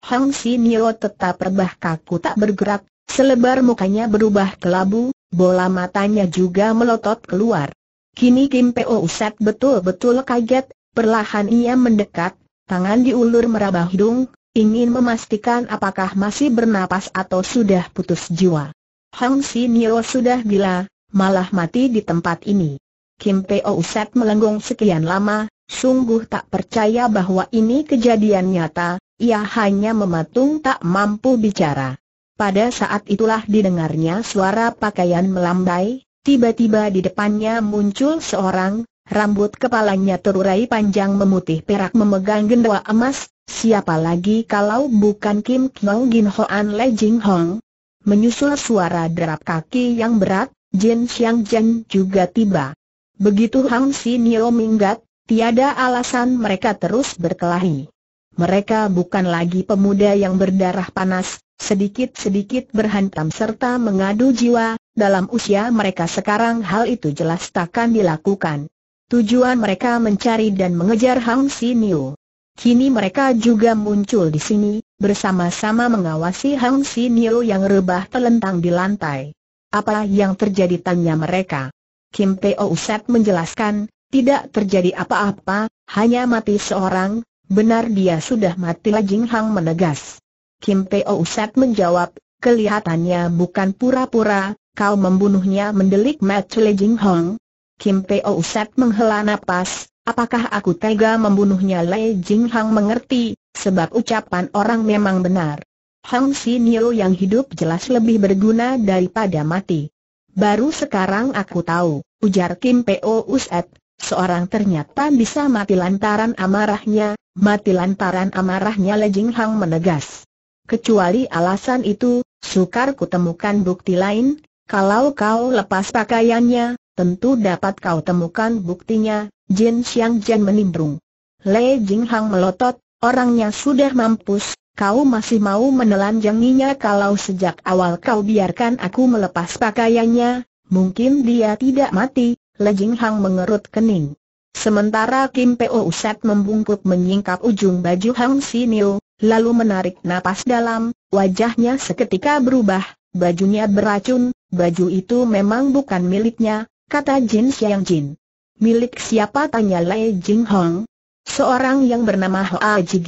Hang Sinio tetap rebah kaku tak bergerak, selebar mukanya berubah kelabu, bola matanya juga melotot keluar. Kini Kim Po Uset betul-betul kaget, perlahan ia mendekat, tangan diulur meraba hidung, ingin memastikan apakah masih bernapas atau sudah putus jiwa. Hang Nio sudah gila, malah mati di tempat ini. Kim Peo Set melenggung sekian lama, sungguh tak percaya bahwa ini kejadian nyata, ia hanya mematung tak mampu bicara. Pada saat itulah didengarnya suara pakaian melambai, tiba-tiba di depannya muncul seorang, rambut kepalanya terurai panjang memutih perak memegang gendawa emas, siapa lagi kalau bukan Kim Kyong Gin Hoan Le Jing Hong, Menyusul suara derap kaki yang berat, Jin Xiang Zhen juga tiba. Begitu Hang Nio minggat, tiada alasan mereka terus berkelahi. Mereka bukan lagi pemuda yang berdarah panas, sedikit-sedikit berhantam serta mengadu jiwa, dalam usia mereka sekarang hal itu jelas takkan dilakukan. Tujuan mereka mencari dan mengejar Hang Nio. Kini mereka juga muncul di sini, bersama-sama mengawasi Hang Sinio yang rebah telentang di lantai. Apa yang terjadi tanya mereka? Kim Teo Uset menjelaskan, tidak terjadi apa-apa, hanya mati seorang, benar dia sudah mati Lajing Hang menegas. Kim Teo Uset menjawab, kelihatannya bukan pura-pura, kau membunuhnya mendelik Mat Lejing Hang. Kim Peo Uset menghela napas, apakah aku tega membunuhnya Lei Jing Hang mengerti, sebab ucapan orang memang benar. Hong Sinio yang hidup jelas lebih berguna daripada mati. Baru sekarang aku tahu, ujar Kim Po Uset, seorang ternyata bisa mati lantaran amarahnya, mati lantaran amarahnya Lejing Hang menegas. Kecuali alasan itu, sukar kutemukan bukti lain, kalau kau lepas pakaiannya, tentu dapat kau temukan buktinya, Jin Xiang Jian menimbrung. Le Jing Hang melotot, Orangnya sudah mampus, kau masih mau menelanjanginya kalau sejak awal kau biarkan aku melepas pakaiannya, mungkin dia tidak mati, Lejing Hang mengerut kening. Sementara Kim Po Uset membungkuk menyingkap ujung baju Hang Sinil, lalu menarik napas dalam, wajahnya seketika berubah, bajunya beracun, baju itu memang bukan miliknya, kata Jin Xiang Jin. Milik siapa tanya Lei Jing Hong, Seorang yang bernama Hoa Ji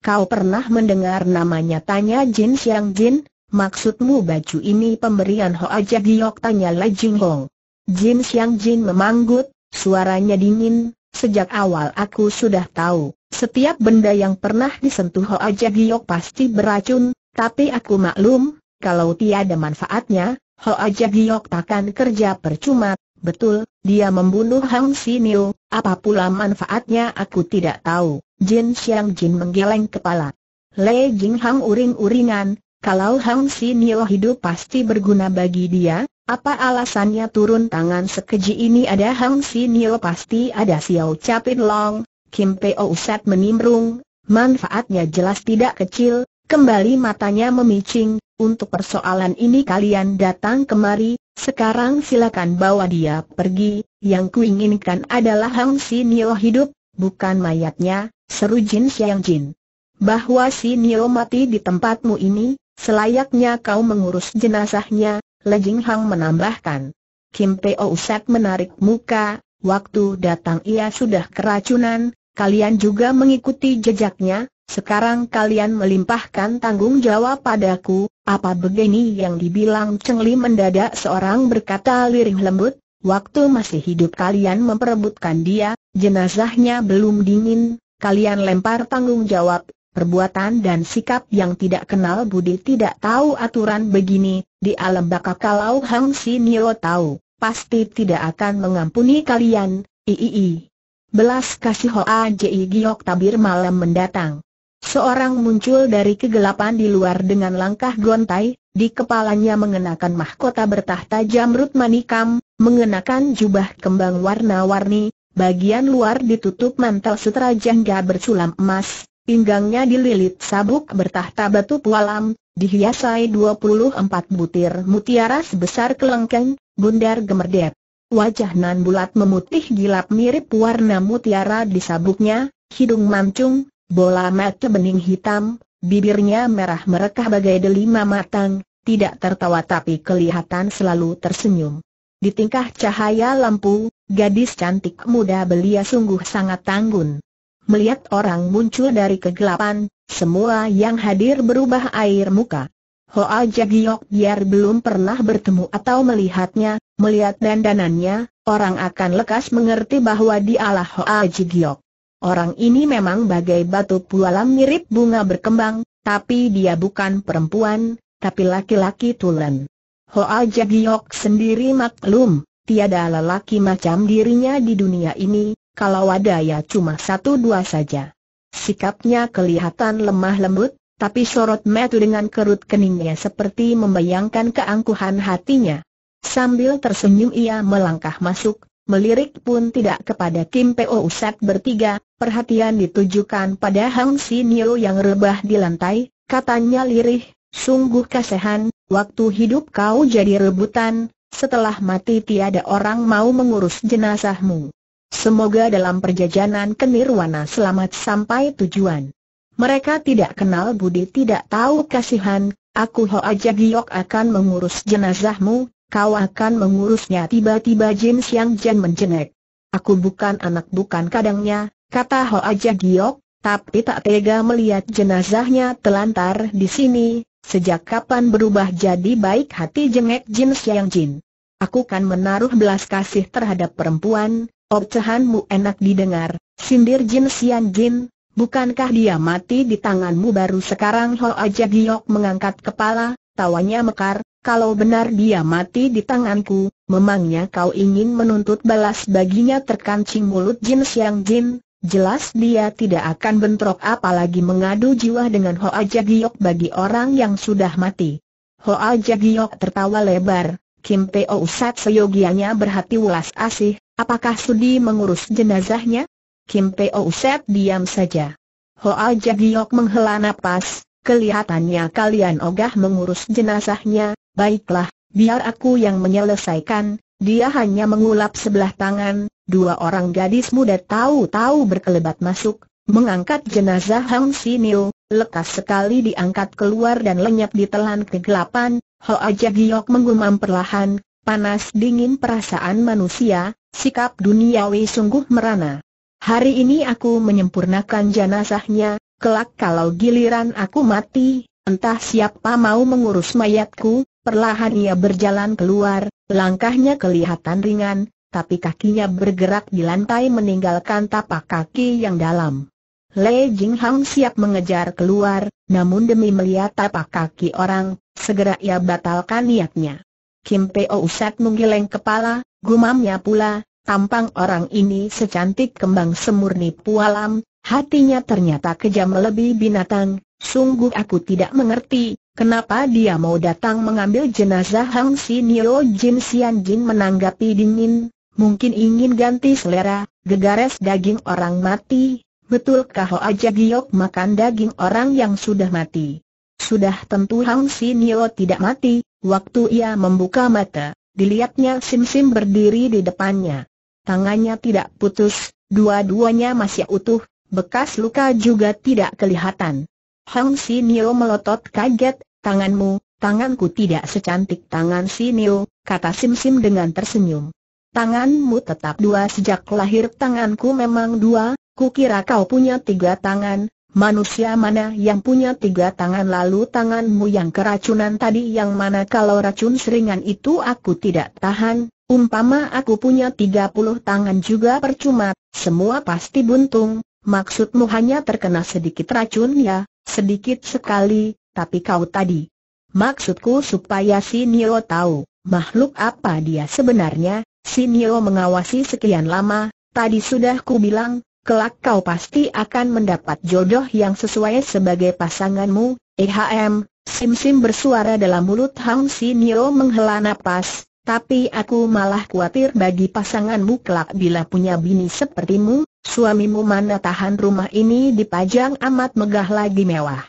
Kau pernah mendengar namanya tanya Jin Xiang Jin, maksudmu baju ini pemberian Hoa Ji tanya Lai Jing Hong. Jin Xiang Jin memanggut, suaranya dingin, sejak awal aku sudah tahu, setiap benda yang pernah disentuh Hoa Ji pasti beracun, tapi aku maklum, kalau tiada manfaatnya, Hoa Ji takkan kerja percuma, betul, dia membunuh Hang Sinio, apa pula manfaatnya aku tidak tahu. Jin Xiang Jin menggeleng kepala. Le Jing Hang uring-uringan, kalau Hang Nio hidup pasti berguna bagi dia, apa alasannya turun tangan sekeji ini ada Hang Nio pasti ada Xiao Capit Long, Kim Peo Set menimbrung, manfaatnya jelas tidak kecil, Kembali matanya memicing, untuk persoalan ini kalian datang kemari, sekarang silakan bawa dia pergi, yang kuinginkan adalah Hang Nio hidup, bukan mayatnya, seru Jin Xiang Jin. Bahwa Si Nio mati di tempatmu ini, selayaknya kau mengurus jenazahnya, Lejing Hang menambahkan. Kim Peo Usat menarik muka, waktu datang ia sudah keracunan, kalian juga mengikuti jejaknya, sekarang kalian melimpahkan tanggung jawab padaku, apa begini yang dibilang Cengli mendadak seorang berkata lirih lembut, waktu masih hidup kalian memperebutkan dia, jenazahnya belum dingin, kalian lempar tanggung jawab, perbuatan dan sikap yang tidak kenal budi tidak tahu aturan begini, di alam baka kalau Hang Si Nio tahu, pasti tidak akan mengampuni kalian, iii. Belas kasih Hoa Jai Giok Tabir malam mendatang. Seorang muncul dari kegelapan di luar dengan langkah gontai, di kepalanya mengenakan mahkota bertahta jamrut manikam, mengenakan jubah kembang warna-warni, bagian luar ditutup mantel sutra jangga bersulam emas, pinggangnya dililit sabuk bertahta batu pualam, dihiasai 24 butir mutiara sebesar kelengkeng, bundar gemerdep. Wajah nan bulat memutih gilap mirip warna mutiara di sabuknya, hidung mancung, Bola mata bening hitam, bibirnya merah merekah bagai delima matang, tidak tertawa tapi kelihatan selalu tersenyum. Di tingkah cahaya lampu, gadis cantik muda belia sungguh sangat tanggun. Melihat orang muncul dari kegelapan, semua yang hadir berubah air muka. Hoa Jagiok biar belum pernah bertemu atau melihatnya, melihat dandanannya, orang akan lekas mengerti bahwa dialah Hoa Jagiok. Orang ini memang bagai batu pualam mirip bunga berkembang, tapi dia bukan perempuan, tapi laki-laki tulen. Hoa Jagiok sendiri maklum, tiada lelaki macam dirinya di dunia ini, kalau ada ya cuma satu dua saja. Sikapnya kelihatan lemah lembut, tapi sorot metu dengan kerut keningnya seperti membayangkan keangkuhan hatinya. Sambil tersenyum ia melangkah masuk, melirik pun tidak kepada Kim Peo Usat bertiga, perhatian ditujukan pada Hang Sinio yang rebah di lantai, katanya lirih, sungguh kasihan, waktu hidup kau jadi rebutan, setelah mati tiada orang mau mengurus jenazahmu. Semoga dalam perjajanan kenirwana selamat sampai tujuan. Mereka tidak kenal budi tidak tahu kasihan, aku Hoa Jagiok akan mengurus jenazahmu, Kau akan mengurusnya tiba-tiba Jim Siang Jen menjengek. Aku bukan anak bukan kadangnya, kata Ho Aja Giok, tapi tak tega melihat jenazahnya telantar di sini, sejak kapan berubah jadi baik hati jengek Jim Siang Jin. Aku kan menaruh belas kasih terhadap perempuan, obcehanmu enak didengar, sindir Jin Siang Jin, bukankah dia mati di tanganmu baru sekarang Ho Aja Giok mengangkat kepala, tawanya mekar, kalau benar dia mati di tanganku, memangnya kau ingin menuntut balas baginya terkancing mulut Jin Siang Jin, jelas dia tidak akan bentrok apalagi mengadu jiwa dengan Hoa Jagiok bagi orang yang sudah mati. Hoa Jagiok tertawa lebar, Kim Peo Usat seyogianya berhati ulas asih, apakah sudi mengurus jenazahnya? Kim Peo Usat diam saja. Hoa Jagiok menghela napas, kelihatannya kalian ogah mengurus jenazahnya, Baiklah, biar aku yang menyelesaikan, dia hanya mengulap sebelah tangan, dua orang gadis muda tahu-tahu berkelebat masuk, mengangkat jenazah Hang Sinil, lekas sekali diangkat keluar dan lenyap di telan kegelapan, aja Giok menggumam perlahan, panas dingin perasaan manusia, sikap duniawi sungguh merana. Hari ini aku menyempurnakan jenazahnya, kelak kalau giliran aku mati, entah siapa mau mengurus mayatku, Perlahan ia berjalan keluar, langkahnya kelihatan ringan, tapi kakinya bergerak di lantai meninggalkan tapak kaki yang dalam. Le Jing Hang siap mengejar keluar, namun demi melihat tapak kaki orang, segera ia batalkan niatnya. Kim Peo Usat menggeleng kepala, gumamnya pula, tampang orang ini secantik kembang semurni pualam, hatinya ternyata kejam lebih binatang, sungguh aku tidak mengerti, Kenapa dia mau datang mengambil jenazah Hang Si Nio Jin Sian Jin menanggapi dingin, mungkin ingin ganti selera, gegares daging orang mati, betulkah Ho Aja Giok makan daging orang yang sudah mati? Sudah tentu Hang Si Nio tidak mati, waktu ia membuka mata, dilihatnya Sim Sim berdiri di depannya. Tangannya tidak putus, dua-duanya masih utuh, bekas luka juga tidak kelihatan. Hong Sinio melotot kaget, tanganmu, tanganku tidak secantik tangan Sinio, kata Sim Sim dengan tersenyum. Tanganmu tetap dua sejak lahir tanganku memang dua, kukira kau punya tiga tangan, Manusia mana yang punya tiga tangan lalu tanganmu yang keracunan tadi yang mana kalau racun seringan itu aku tidak tahan, umpama aku punya tiga puluh tangan juga percuma, semua pasti buntung, maksudmu hanya terkena sedikit racun ya, Sedikit sekali, tapi kau tadi. Maksudku supaya si Nio tahu, makhluk apa dia sebenarnya, si Nio mengawasi sekian lama, tadi sudah ku bilang, kelak kau pasti akan mendapat jodoh yang sesuai sebagai pasanganmu, Ehm, Sim Sim bersuara dalam mulut Hang Si Nio menghela napas, tapi aku malah khawatir bagi pasanganmu kelak bila punya bini sepertimu, suamimu mana tahan rumah ini dipajang amat megah lagi mewah.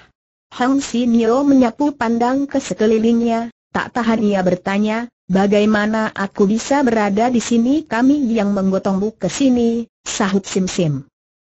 Hang Nio menyapu pandang ke sekelilingnya, tak tahan ia bertanya, Bagaimana aku bisa berada di sini kami yang menggotongmu ke sini, sahut Sim Sim.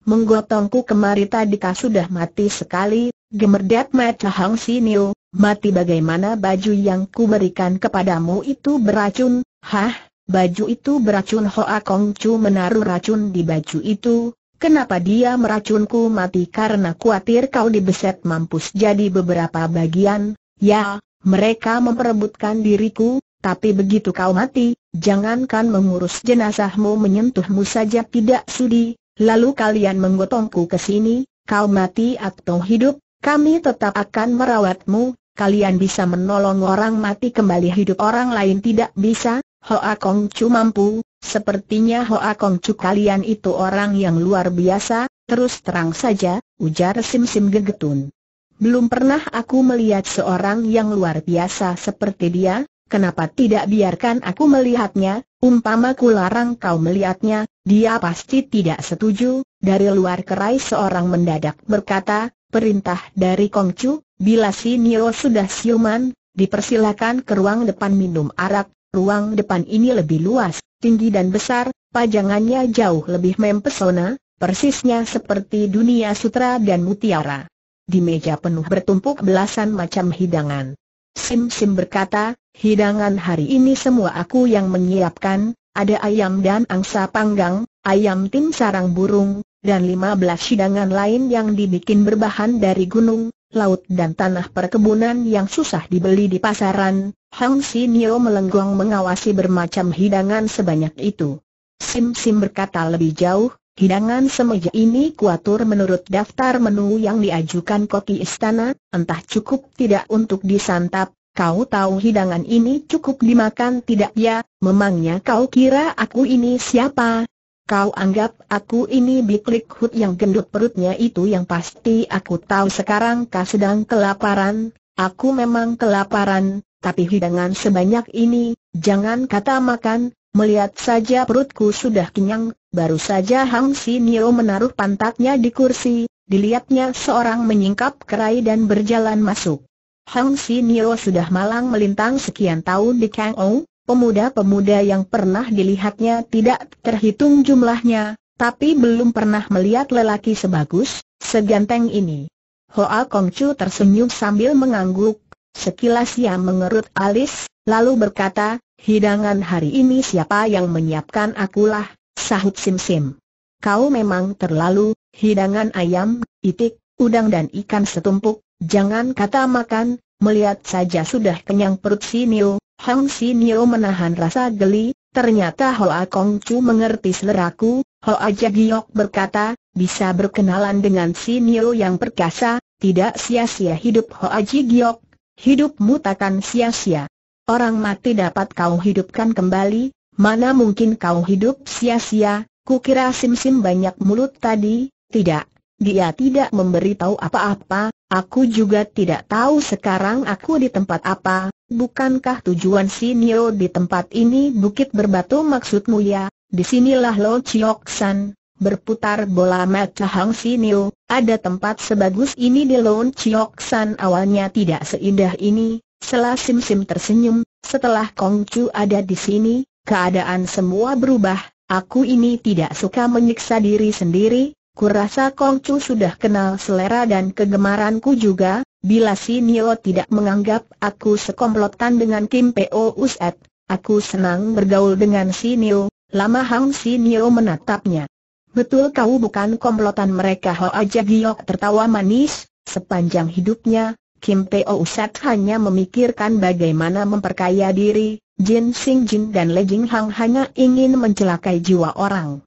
Menggotongku kemari kau sudah mati sekali, gemerdat mata Hang Nio, mati bagaimana baju yang kuberikan kepadamu itu beracun, hah, baju itu beracun Hoa Kong Chu menaruh racun di baju itu, kenapa dia meracunku mati karena khawatir kau dibeset mampus jadi beberapa bagian, ya, mereka memperebutkan diriku, tapi begitu kau mati, jangankan mengurus jenazahmu menyentuhmu saja tidak sudi, lalu kalian menggotongku ke sini, kau mati atau hidup, kami tetap akan merawatmu, kalian bisa menolong orang mati kembali hidup orang lain tidak bisa, Hoa Kong Chu mampu, sepertinya Hoa Kong Chu kalian itu orang yang luar biasa, terus terang saja, ujar Sim Sim gegetun. Belum pernah aku melihat seorang yang luar biasa seperti dia, Kenapa tidak biarkan aku melihatnya? Umpama ku larang kau melihatnya, dia pasti tidak setuju. Dari luar kerai seorang mendadak berkata, perintah dari Kong Kongcu, Bila si Nio sudah siuman, dipersilakan ke ruang depan minum arak, ruang depan ini lebih luas, tinggi dan besar, pajangannya jauh lebih mempesona, persisnya seperti dunia sutra dan mutiara. Di meja penuh bertumpuk belasan macam hidangan. Sim Sim berkata, hidangan hari ini semua aku yang menyiapkan, ada ayam dan angsa panggang, ayam tim sarang burung, dan lima belas hidangan lain yang dibikin berbahan dari gunung, laut dan tanah perkebunan yang susah dibeli di pasaran, Hang Nio melenggong mengawasi bermacam hidangan sebanyak itu. Sim Sim berkata lebih jauh, hidangan semeja ini kuatur menurut daftar menu yang diajukan koki istana, entah cukup tidak untuk disantap, kau tahu hidangan ini cukup dimakan tidak ya, memangnya kau kira aku ini siapa, Kau anggap aku ini biklik hut yang gendut perutnya itu yang pasti aku tahu sekarang kau sedang kelaparan, aku memang kelaparan, tapi hidangan sebanyak ini, jangan kata makan, melihat saja perutku sudah kenyang, baru saja Hang Si Nio menaruh pantatnya di kursi, dilihatnya seorang menyingkap kerai dan berjalan masuk. Hang Si Nio sudah malang melintang sekian tahun di Kang Ou, Pemuda-pemuda yang pernah dilihatnya tidak terhitung jumlahnya, tapi belum pernah melihat lelaki sebagus, seganteng ini. Hoa Kongcu tersenyum sambil mengangguk, sekilas ia mengerut alis, lalu berkata, hidangan hari ini siapa yang menyiapkan akulah, sahut Sim Sim. Kau memang terlalu, hidangan ayam, itik, udang dan ikan setumpuk, jangan kata makan, melihat saja sudah kenyang perut si Niu, Hong Sinyo menahan rasa geli, ternyata Hoa Kong Chu mengerti seleraku, Hoa Jagiok berkata, bisa berkenalan dengan Sinyo yang perkasa, tidak sia-sia hidup Hoa Jagiok, hidupmu takkan sia-sia. Orang mati dapat kau hidupkan kembali, mana mungkin kau hidup sia-sia, kukira Sim Sim banyak mulut tadi, tidak, dia tidak memberitahu apa-apa, Aku juga tidak tahu sekarang aku di tempat apa, bukankah tujuan si Nio di tempat ini bukit berbatu maksudmu ya, disinilah Lo Chiok San, berputar bola mata Hang Si Nio, ada tempat sebagus ini di Lo Chiok San awalnya tidak seindah ini, Selah Sim Sim tersenyum, setelah Kong Chu ada di sini, keadaan semua berubah, aku ini tidak suka menyiksa diri sendiri, Kurasa Kongcu sudah kenal selera dan kegemaranku juga, bila si Nio tidak menganggap aku sekomplotan dengan Kim P.O. Uset, aku senang bergaul dengan si Nio, lama Hang si Nio menatapnya. Betul kau bukan komplotan mereka Aja Giok tertawa manis, sepanjang hidupnya, Kim P.O. Uset hanya memikirkan bagaimana memperkaya diri, Jin Sing Jin dan Le Jing Hang hanya ingin mencelakai jiwa orang.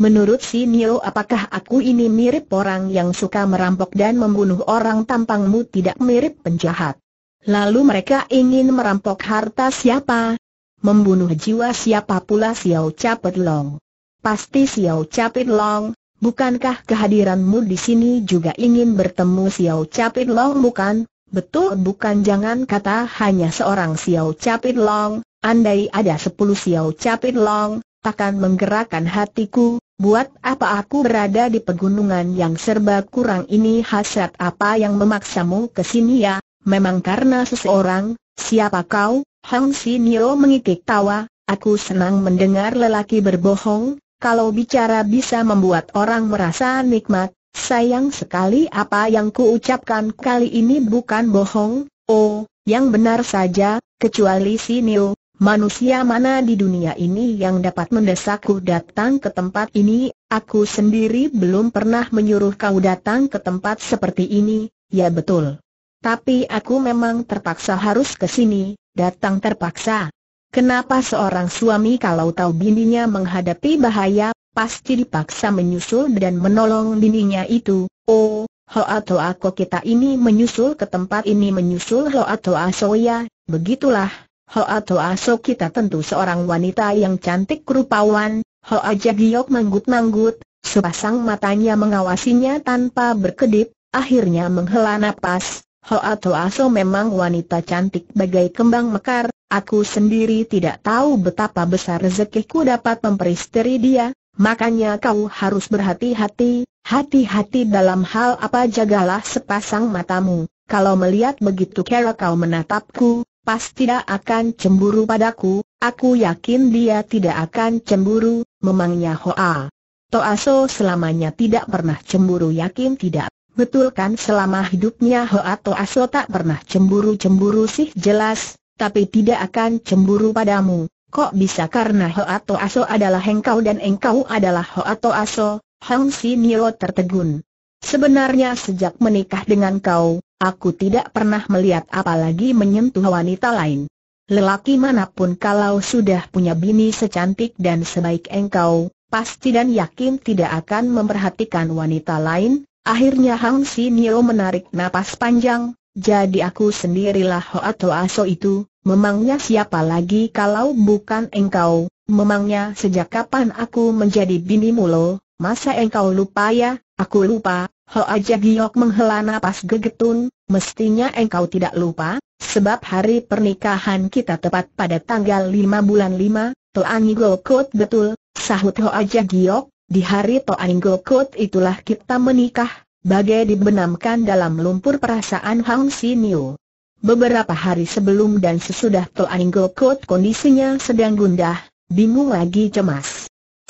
Menurut si Nio apakah aku ini mirip orang yang suka merampok dan membunuh orang tampangmu tidak mirip penjahat? Lalu mereka ingin merampok harta siapa? Membunuh jiwa siapa pula Xiao Capit Long? Pasti Xiao Capit Long, bukankah kehadiranmu di sini juga ingin bertemu Xiao Capit Long bukan? Betul bukan jangan kata hanya seorang Xiao Capit Long, andai ada sepuluh Xiao Capit Long, takkan menggerakkan hatiku, buat apa aku berada di pegunungan yang serba kurang ini hasrat apa yang memaksamu ke sini ya, memang karena seseorang, siapa kau? Hang Nio mengikik tawa, aku senang mendengar lelaki berbohong, kalau bicara bisa membuat orang merasa nikmat, sayang sekali apa yang kuucapkan kali ini bukan bohong, oh, yang benar saja, kecuali si Nio. Manusia mana di dunia ini yang dapat mendesakku datang ke tempat ini, aku sendiri belum pernah menyuruh kau datang ke tempat seperti ini, ya betul. Tapi aku memang terpaksa harus ke sini, datang terpaksa. Kenapa seorang suami kalau tahu bininya menghadapi bahaya, pasti dipaksa menyusul dan menolong bininya itu, oh, ho atau aku kita ini menyusul ke tempat ini menyusul ho atau asoya, begitulah Hoa Toa So kita tentu seorang wanita yang cantik kerupawan, Hoa Jagiok manggut-manggut, sepasang matanya mengawasinya tanpa berkedip, akhirnya menghela napas, Hoa Toa So memang wanita cantik bagai kembang mekar, aku sendiri tidak tahu betapa besar rezekiku dapat memperisteri dia, makanya kau harus berhati-hati, hati-hati dalam hal apa jagalah sepasang matamu, kalau melihat begitu kera kau menatapku, pasti tidak akan cemburu padaku, aku yakin dia tidak akan cemburu, memangnya Hoa. Toaso selamanya tidak pernah cemburu yakin tidak, betul kan selama hidupnya Hoa Toaso tak pernah cemburu-cemburu sih jelas, tapi tidak akan cemburu padamu. Kok bisa karena Hoa Toaso adalah engkau dan engkau adalah Hoa Toaso, Si Sinio tertegun. Sebenarnya sejak menikah dengan kau, Aku tidak pernah melihat apalagi menyentuh wanita lain. Lelaki manapun kalau sudah punya bini secantik dan sebaik engkau, pasti dan yakin tidak akan memperhatikan wanita lain. Akhirnya Hang Si Nio menarik napas panjang, jadi aku sendirilah ho atau Aso itu, memangnya siapa lagi kalau bukan engkau, memangnya sejak kapan aku menjadi bini mulo, masa engkau lupa ya, aku lupa, Ho aja Giok menghela napas gegetun, mestinya engkau tidak lupa, sebab hari pernikahan kita tepat pada tanggal 5 bulan 5, Toan Gokot betul, sahut Ho aja Giok, di hari Toan Gokot itulah kita menikah, bagai dibenamkan dalam lumpur perasaan Hang Siniu. Beberapa hari sebelum dan sesudah Toan Gokot kondisinya sedang gundah, bingung lagi cemas.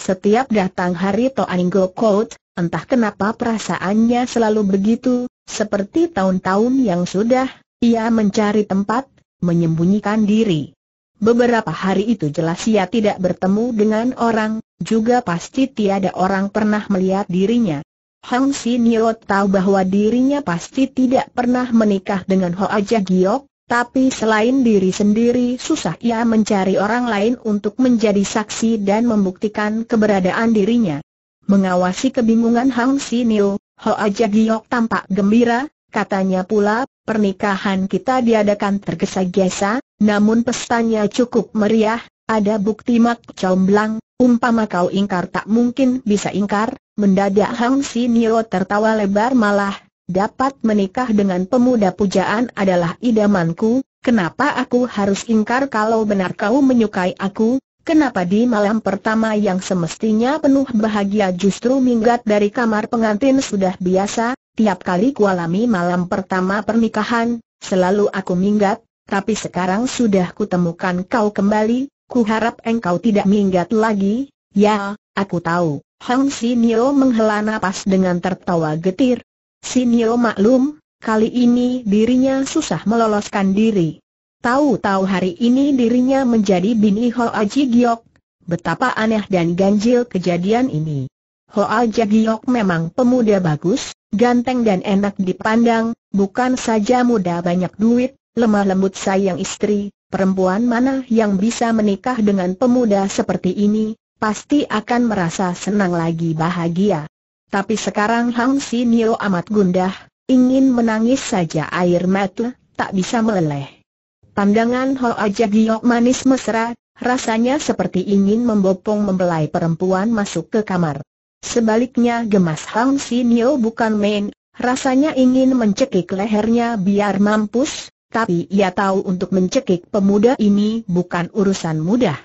Setiap datang hari Toaninggo Coat, entah kenapa perasaannya selalu begitu, seperti tahun-tahun yang sudah, ia mencari tempat, menyembunyikan diri. Beberapa hari itu jelas ia tidak bertemu dengan orang, juga pasti tiada orang pernah melihat dirinya. Hang Sinio tahu bahwa dirinya pasti tidak pernah menikah dengan Ho Hoa Jagiok, tapi selain diri sendiri susah ia mencari orang lain untuk menjadi saksi dan membuktikan keberadaan dirinya. Mengawasi kebingungan Hang Sinio, Hoa Jagiok tampak gembira, katanya pula, pernikahan kita diadakan tergesa-gesa, namun pestanya cukup meriah, ada bukti mak comblang, umpama kau ingkar tak mungkin bisa ingkar, mendadak Hang Niu tertawa lebar malah, dapat menikah dengan pemuda pujaan adalah idamanku, kenapa aku harus ingkar kalau benar kau menyukai aku, kenapa di malam pertama yang semestinya penuh bahagia justru minggat dari kamar pengantin sudah biasa, tiap kali kualami malam pertama pernikahan, selalu aku minggat, tapi sekarang sudah kutemukan kau kembali, Ku harap engkau tidak minggat lagi, ya, aku tahu. Hang Sinio menghela nafas dengan tertawa getir, Sinio maklum, kali ini dirinya susah meloloskan diri. Tahu-tahu hari ini dirinya menjadi bini Ho Aji Giok, betapa aneh dan ganjil kejadian ini. Ho Aji Giok memang pemuda bagus, ganteng dan enak dipandang, bukan saja muda banyak duit, lemah lembut sayang istri, perempuan mana yang bisa menikah dengan pemuda seperti ini, pasti akan merasa senang lagi bahagia. Tapi sekarang Hang Si Nio amat gundah, ingin menangis saja air mata, tak bisa meleleh. Pandangan Aja Jagiok manis mesra, rasanya seperti ingin membopong membelai perempuan masuk ke kamar. Sebaliknya gemas Hang Si Nio bukan main, rasanya ingin mencekik lehernya biar mampus, tapi ia tahu untuk mencekik pemuda ini bukan urusan mudah.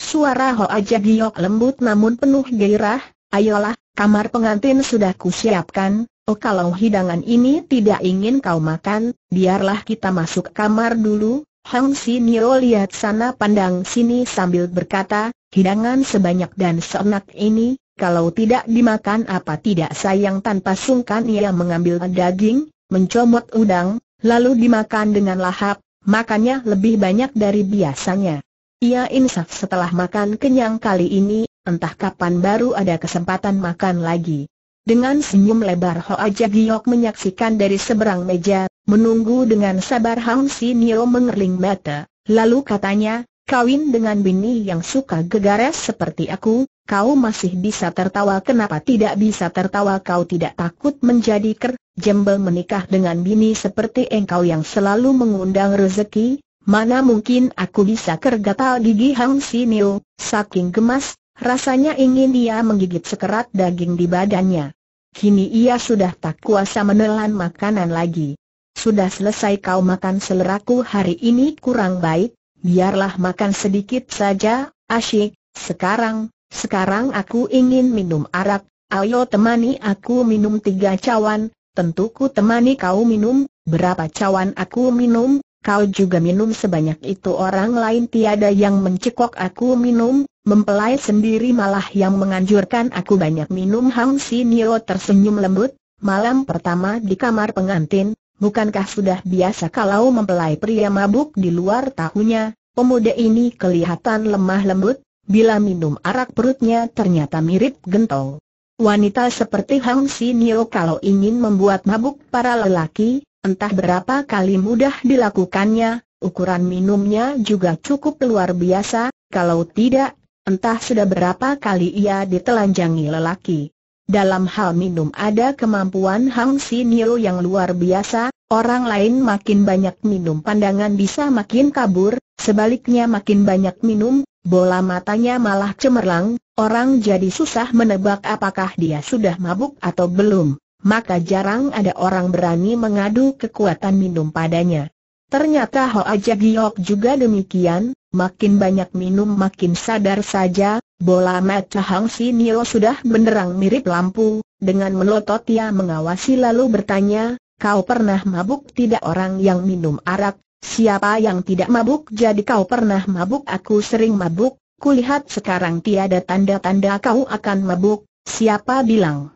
Suara Ho Aja Jagiok lembut namun penuh gairah, Ayolah, kamar pengantin sudah kusiapkan, oh kalau hidangan ini tidak ingin kau makan, biarlah kita masuk kamar dulu. Hang Nio lihat sana pandang sini sambil berkata, hidangan sebanyak dan seenak ini, kalau tidak dimakan apa tidak sayang tanpa sungkan ia mengambil daging, mencomot udang, lalu dimakan dengan lahap, makannya lebih banyak dari biasanya. Ia insaf setelah makan kenyang kali ini, entah kapan baru ada kesempatan makan lagi. Dengan senyum lebar Ho Hoa Jagiok menyaksikan dari seberang meja, menunggu dengan sabar Hang Nio mengerling mata, lalu katanya, kawin dengan bini yang suka gegares seperti aku, kau masih bisa tertawa kenapa tidak bisa tertawa kau tidak takut menjadi ker, jembel menikah dengan bini seperti engkau yang selalu mengundang rezeki, mana mungkin aku bisa kergatal gigi Hang Nio, saking gemas, Rasanya ingin dia menggigit sekerat daging di badannya. Kini ia sudah tak kuasa menelan makanan lagi. Sudah selesai kau makan seleraku hari ini kurang baik, biarlah makan sedikit saja, asyik, sekarang, sekarang aku ingin minum arak, ayo temani aku minum tiga cawan, tentu ku temani kau minum, berapa cawan aku minum, kau juga minum sebanyak itu orang lain tiada yang mencekok aku minum, mempelai sendiri malah yang menganjurkan aku banyak minum Hang Nio tersenyum lembut, malam pertama di kamar pengantin, bukankah sudah biasa kalau mempelai pria mabuk di luar tahunya, pemuda ini kelihatan lemah lembut, bila minum arak perutnya ternyata mirip gentong. Wanita seperti Hang Nio kalau ingin membuat mabuk para lelaki, Entah berapa kali mudah dilakukannya, ukuran minumnya juga cukup luar biasa, kalau tidak, entah sudah berapa kali ia ditelanjangi lelaki. Dalam hal minum ada kemampuan Hang Sinio yang luar biasa, orang lain makin banyak minum pandangan bisa makin kabur, sebaliknya makin banyak minum, bola matanya malah cemerlang, orang jadi susah menebak apakah dia sudah mabuk atau belum maka jarang ada orang berani mengadu kekuatan minum padanya. Ternyata Hoa Jagiok juga demikian, makin banyak minum makin sadar saja, bola mata Hang Si Nio sudah benderang mirip lampu, dengan melotot ia mengawasi lalu bertanya, kau pernah mabuk tidak orang yang minum arak, siapa yang tidak mabuk jadi kau pernah mabuk aku sering mabuk, kulihat sekarang tiada tanda-tanda kau akan mabuk, siapa bilang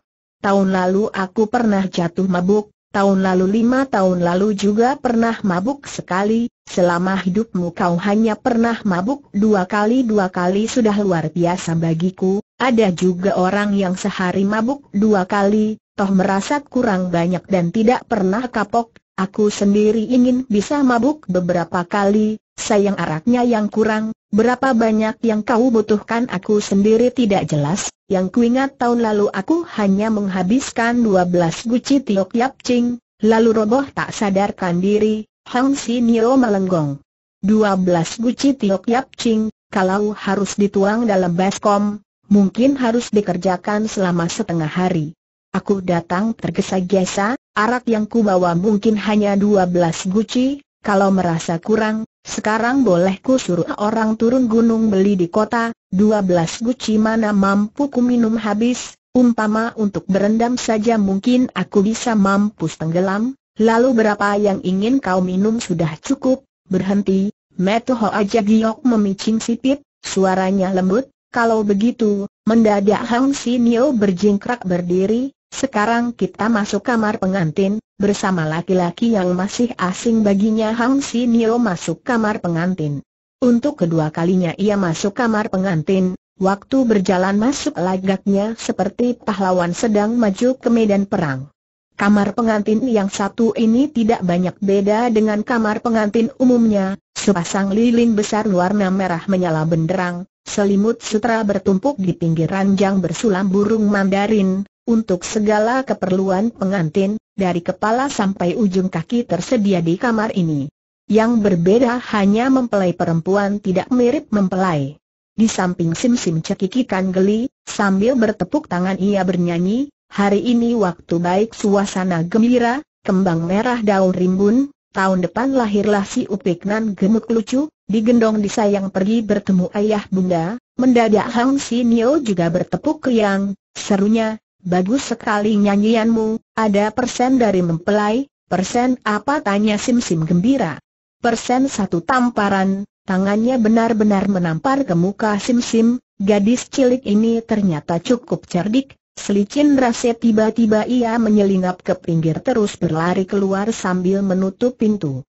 tahun lalu aku pernah jatuh mabuk, tahun lalu lima tahun lalu juga pernah mabuk sekali, selama hidupmu kau hanya pernah mabuk dua kali dua kali sudah luar biasa bagiku, ada juga orang yang sehari mabuk dua kali, toh merasa kurang banyak dan tidak pernah kapok, aku sendiri ingin bisa mabuk beberapa kali, sayang araknya yang kurang, berapa banyak yang kau butuhkan aku sendiri tidak jelas, yang kuingat tahun lalu aku hanya menghabiskan 12 guci tiok yap cing, lalu roboh tak sadarkan diri, Hang Nio melenggong. 12 guci tiok yap cing, kalau harus dituang dalam baskom, mungkin harus dikerjakan selama setengah hari. Aku datang tergesa-gesa, arak yang kubawa mungkin hanya 12 guci, kalau merasa kurang, sekarang bolehku suruh orang turun gunung beli di kota, dua belas guci mana mampu ku minum habis, umpama untuk berendam saja mungkin aku bisa mampus tenggelam, lalu berapa yang ingin kau minum sudah cukup, berhenti, Metuho aja giok memicing sipit, suaranya lembut, kalau begitu, mendadak Hang Sinio berjingkrak berdiri, sekarang kita masuk kamar pengantin, bersama laki-laki yang masih asing baginya Hang Nio masuk kamar pengantin. Untuk kedua kalinya ia masuk kamar pengantin, waktu berjalan masuk lagaknya seperti pahlawan sedang maju ke medan perang. Kamar pengantin yang satu ini tidak banyak beda dengan kamar pengantin umumnya, sepasang lilin besar warna merah menyala benderang, selimut sutra bertumpuk di pinggir ranjang bersulam burung mandarin, untuk segala keperluan pengantin, dari kepala sampai ujung kaki tersedia di kamar ini. Yang berbeda hanya mempelai perempuan tidak mirip mempelai. Di samping Sim Sim cekikikan geli, sambil bertepuk tangan ia bernyanyi, hari ini waktu baik suasana gembira, kembang merah daun rimbun, tahun depan lahirlah si Upik Nan gemuk lucu, digendong disayang pergi bertemu ayah bunda, mendadak Hang Si Nio juga bertepuk riang, serunya, Bagus sekali nyanyianmu, ada persen dari mempelai, persen apa tanya Sim Sim gembira. Persen satu tamparan, tangannya benar-benar menampar ke muka Sim Sim, gadis cilik ini ternyata cukup cerdik, Selicin rasa tiba-tiba ia menyelinap ke pinggir terus berlari keluar sambil menutup pintu.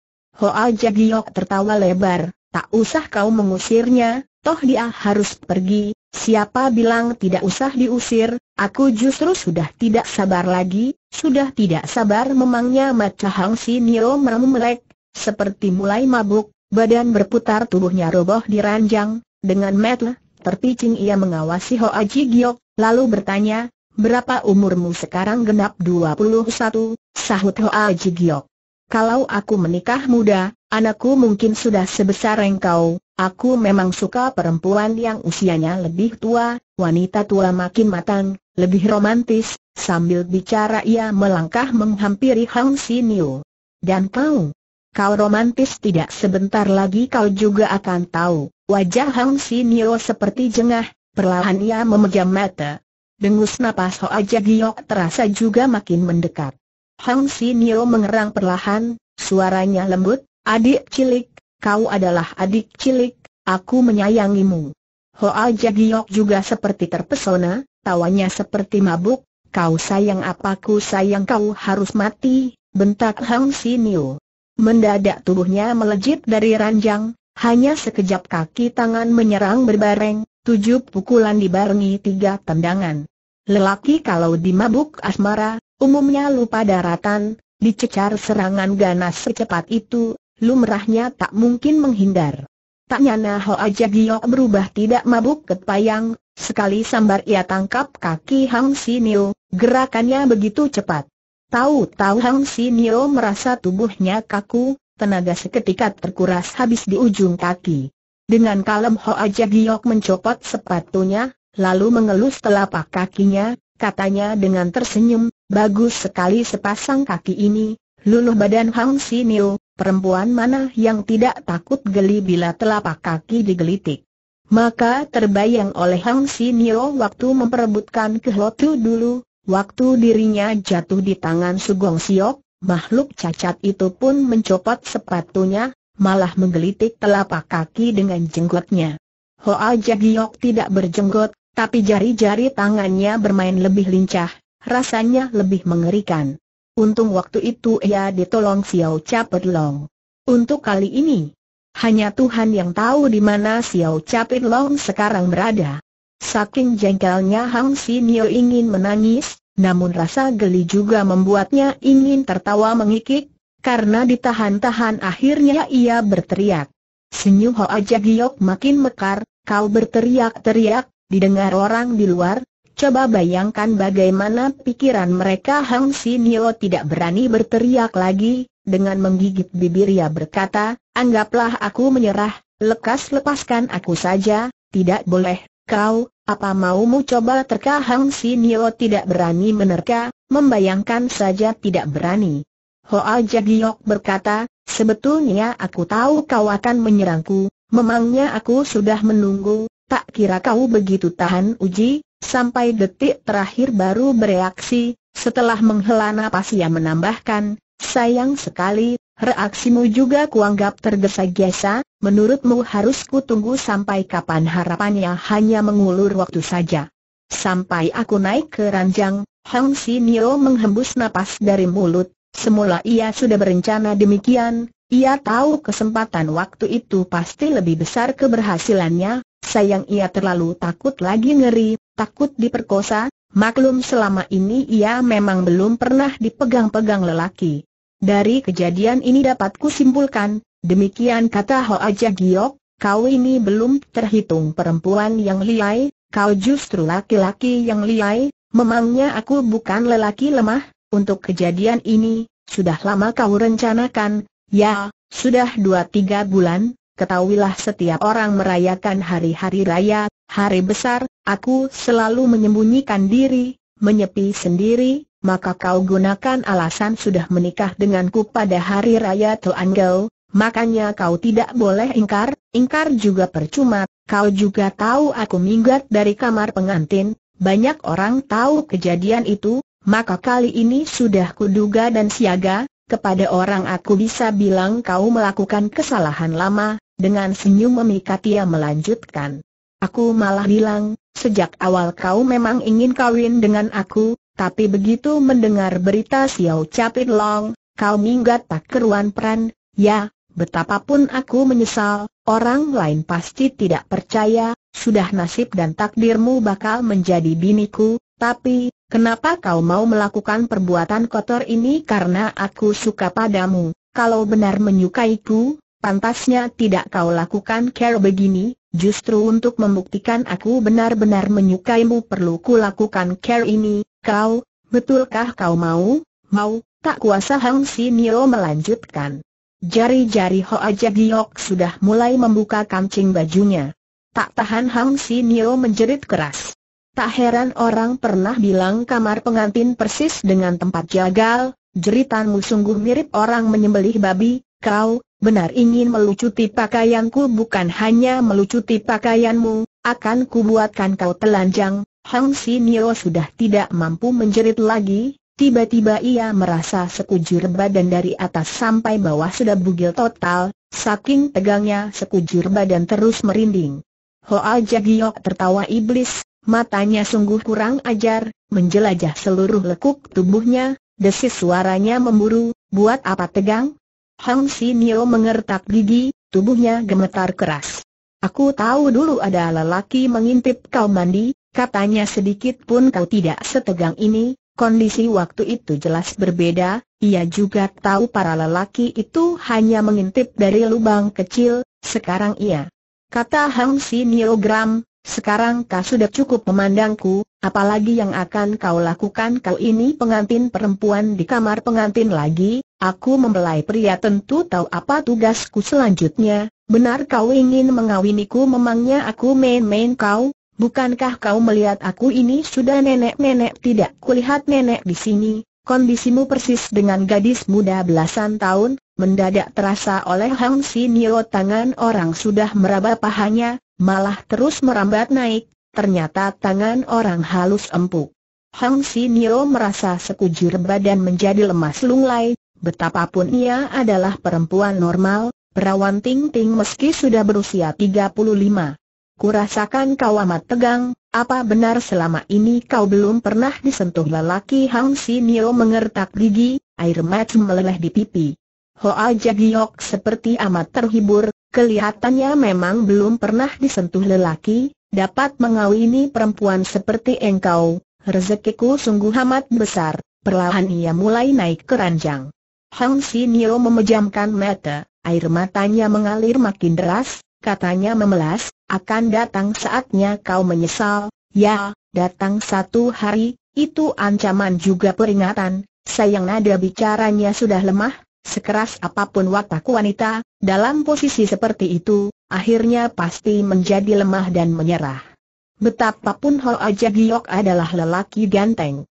Hoa Jagiok tertawa lebar, tak usah kau mengusirnya, toh dia harus pergi, Siapa bilang tidak usah diusir, aku justru sudah tidak sabar lagi, sudah tidak sabar memangnya Maca Hang Si Nio meremelek, seperti mulai mabuk, badan berputar tubuhnya roboh diranjang, dengan metel, terpicing ia mengawasi Ho Aji Giok, lalu bertanya, berapa umurmu sekarang genap 21, sahut Ho Aji Giok. Kalau aku menikah muda, anakku mungkin sudah sebesar engkau, Aku memang suka perempuan yang usianya lebih tua, wanita tua makin matang, lebih romantis, sambil bicara ia melangkah menghampiri Hang Sinio. Dan kau? Kau romantis tidak sebentar lagi kau juga akan tahu, wajah Hang Sinio seperti jengah, perlahan ia memejam mata. Dengus napas Hoa Jagiok terasa juga makin mendekat. Hang Sinio mengerang perlahan, suaranya lembut, adik cilik, kau adalah adik cilik, aku menyayangimu. Hoa Jagiok juga seperti terpesona, tawanya seperti mabuk, kau sayang apaku sayang kau harus mati, bentak Hang Sinio. Mendadak tubuhnya melejit dari ranjang, hanya sekejap kaki tangan menyerang berbareng, tujuh pukulan dibarengi tiga tendangan. Lelaki kalau dimabuk asmara, umumnya lupa daratan, dicecar serangan ganas secepat itu, lumrahnya tak mungkin menghindar. Tak nyana Hoa Jagiok berubah tidak mabuk ketpayang, sekali sambar ia tangkap kaki Hang Nio, gerakannya begitu cepat. Tahu-tahu Hang Nio merasa tubuhnya kaku, tenaga seketika terkuras habis di ujung kaki. Dengan kalem Hoa Jagiok mencopot sepatunya, lalu mengelus telapak kakinya, katanya dengan tersenyum, bagus sekali sepasang kaki ini, luluh badan Hang Nio perempuan mana yang tidak takut geli bila telapak kaki digelitik. Maka terbayang oleh Hang Nio waktu memperebutkan Kehotu dulu, waktu dirinya jatuh di tangan Sugong Siok, makhluk cacat itu pun mencopot sepatunya, malah menggelitik telapak kaki dengan jenggotnya. Hoa Jagiok tidak berjenggot, tapi jari-jari tangannya bermain lebih lincah, rasanya lebih mengerikan. Untung waktu itu ia ditolong Xiao Capit Long. Untuk kali ini, hanya Tuhan yang tahu di mana Xiao Capit Long sekarang berada. Saking jengkelnya Hang Sinio ingin menangis, namun rasa geli juga membuatnya ingin tertawa mengikik, karena ditahan-tahan akhirnya ia berteriak. Senyum Hoa Jagiok makin mekar, kau berteriak-teriak, didengar orang di luar, Coba bayangkan bagaimana pikiran mereka Hang Sinio tidak berani berteriak lagi, dengan menggigit bibir ia berkata, anggaplah aku menyerah, lekas lepaskan aku saja, tidak boleh, kau, apa maumu coba terka Hang Sinio tidak berani menerka, membayangkan saja tidak berani. Hoa Jagiok berkata, sebetulnya aku tahu kau akan menyerangku, memangnya aku sudah menunggu, tak kira kau begitu tahan uji, sampai detik terakhir baru bereaksi, setelah menghela napas ia menambahkan, sayang sekali, reaksimu juga kuanggap tergesa-gesa, menurutmu harus ku tunggu sampai kapan harapannya hanya mengulur waktu saja. Sampai aku naik ke ranjang, Hong Nio menghembus napas dari mulut, semula ia sudah berencana demikian, ia tahu kesempatan waktu itu pasti lebih besar keberhasilannya, sayang ia terlalu takut lagi ngeri, takut diperkosa, maklum selama ini ia memang belum pernah dipegang-pegang lelaki. Dari kejadian ini dapat kusimpulkan, demikian kata Ho Hoa Giok. kau ini belum terhitung perempuan yang liai, kau justru laki-laki yang liai, memangnya aku bukan lelaki lemah, untuk kejadian ini, sudah lama kau rencanakan, ya, sudah dua tiga bulan, ketahuilah setiap orang merayakan hari-hari raya, hari besar, aku selalu menyembunyikan diri, menyepi sendiri, maka kau gunakan alasan sudah menikah denganku pada hari raya Tuanggau, makanya kau tidak boleh ingkar, ingkar juga percuma, kau juga tahu aku minggat dari kamar pengantin, banyak orang tahu kejadian itu, maka kali ini sudah kuduga dan siaga, kepada orang aku bisa bilang kau melakukan kesalahan lama, dengan senyum memikat ia melanjutkan. Aku malah bilang, sejak awal kau memang ingin kawin dengan aku, tapi begitu mendengar berita Xiao Capit Long, kau minggat tak keruan peran, ya, betapapun aku menyesal, orang lain pasti tidak percaya, sudah nasib dan takdirmu bakal menjadi biniku, tapi, Kenapa kau mau melakukan perbuatan kotor ini karena aku suka padamu, kalau benar menyukaiku, pantasnya tidak kau lakukan care begini, justru untuk membuktikan aku benar-benar menyukaimu perlu ku lakukan care ini, kau, betulkah kau mau, mau, tak kuasa Hang Si Nio melanjutkan. Jari-jari Hoa Jagiok sudah mulai membuka kancing bajunya. Tak tahan Hang Si Nio menjerit keras. Tak heran orang pernah bilang kamar pengantin persis dengan tempat jagal, jeritanmu sungguh mirip orang menyembelih babi, kau, benar ingin melucuti pakaianku bukan hanya melucuti pakaianmu, akan kubuatkan kau telanjang, Hang Nio sudah tidak mampu menjerit lagi, tiba-tiba ia merasa sekujur badan dari atas sampai bawah sudah bugil total, saking tegangnya sekujur badan terus merinding. Hoa Jagiok tertawa iblis, Matanya sungguh kurang ajar, menjelajah seluruh lekuk tubuhnya, desis suaranya memburu, buat apa tegang? Hang Si Nio mengertak gigi, tubuhnya gemetar keras. Aku tahu dulu ada lelaki mengintip kau mandi, katanya sedikit pun kau tidak setegang ini, kondisi waktu itu jelas berbeda, ia juga tahu para lelaki itu hanya mengintip dari lubang kecil, sekarang ia. Kata Hang Si Nio Gram, sekarang kau sudah cukup memandangku, apalagi yang akan kau lakukan kau ini pengantin perempuan di kamar pengantin lagi, aku membelai pria tentu tahu apa tugasku selanjutnya, benar kau ingin mengawiniku memangnya aku main-main kau, bukankah kau melihat aku ini sudah nenek-nenek tidak kulihat nenek di sini, kondisimu persis dengan gadis muda belasan tahun, Mendadak terasa oleh Hang Sinio tangan orang sudah meraba pahanya, malah terus merambat naik, ternyata tangan orang halus empuk. Hang Sinio merasa sekujur badan menjadi lemas lunglai, betapapun ia adalah perempuan normal, perawan ting-ting meski sudah berusia 35. Kurasakan kau amat tegang, apa benar selama ini kau belum pernah disentuh lelaki Hang Sinio mengertak gigi, air mata meleleh di pipi. Hoa Jagiok seperti amat terhibur, kelihatannya memang belum pernah disentuh lelaki, dapat mengawini perempuan seperti engkau, rezekiku sungguh amat besar, perlahan ia mulai naik keranjang. Hang Nio memejamkan mata, air matanya mengalir makin deras, katanya memelas, akan datang saatnya kau menyesal, ya, datang satu hari, itu ancaman juga peringatan, sayang nada bicaranya sudah lemah, Sekeras apapun watak wanita, dalam posisi seperti itu, akhirnya pasti menjadi lemah dan menyerah. Betapapun Hoa Jagiok adalah lelaki ganteng.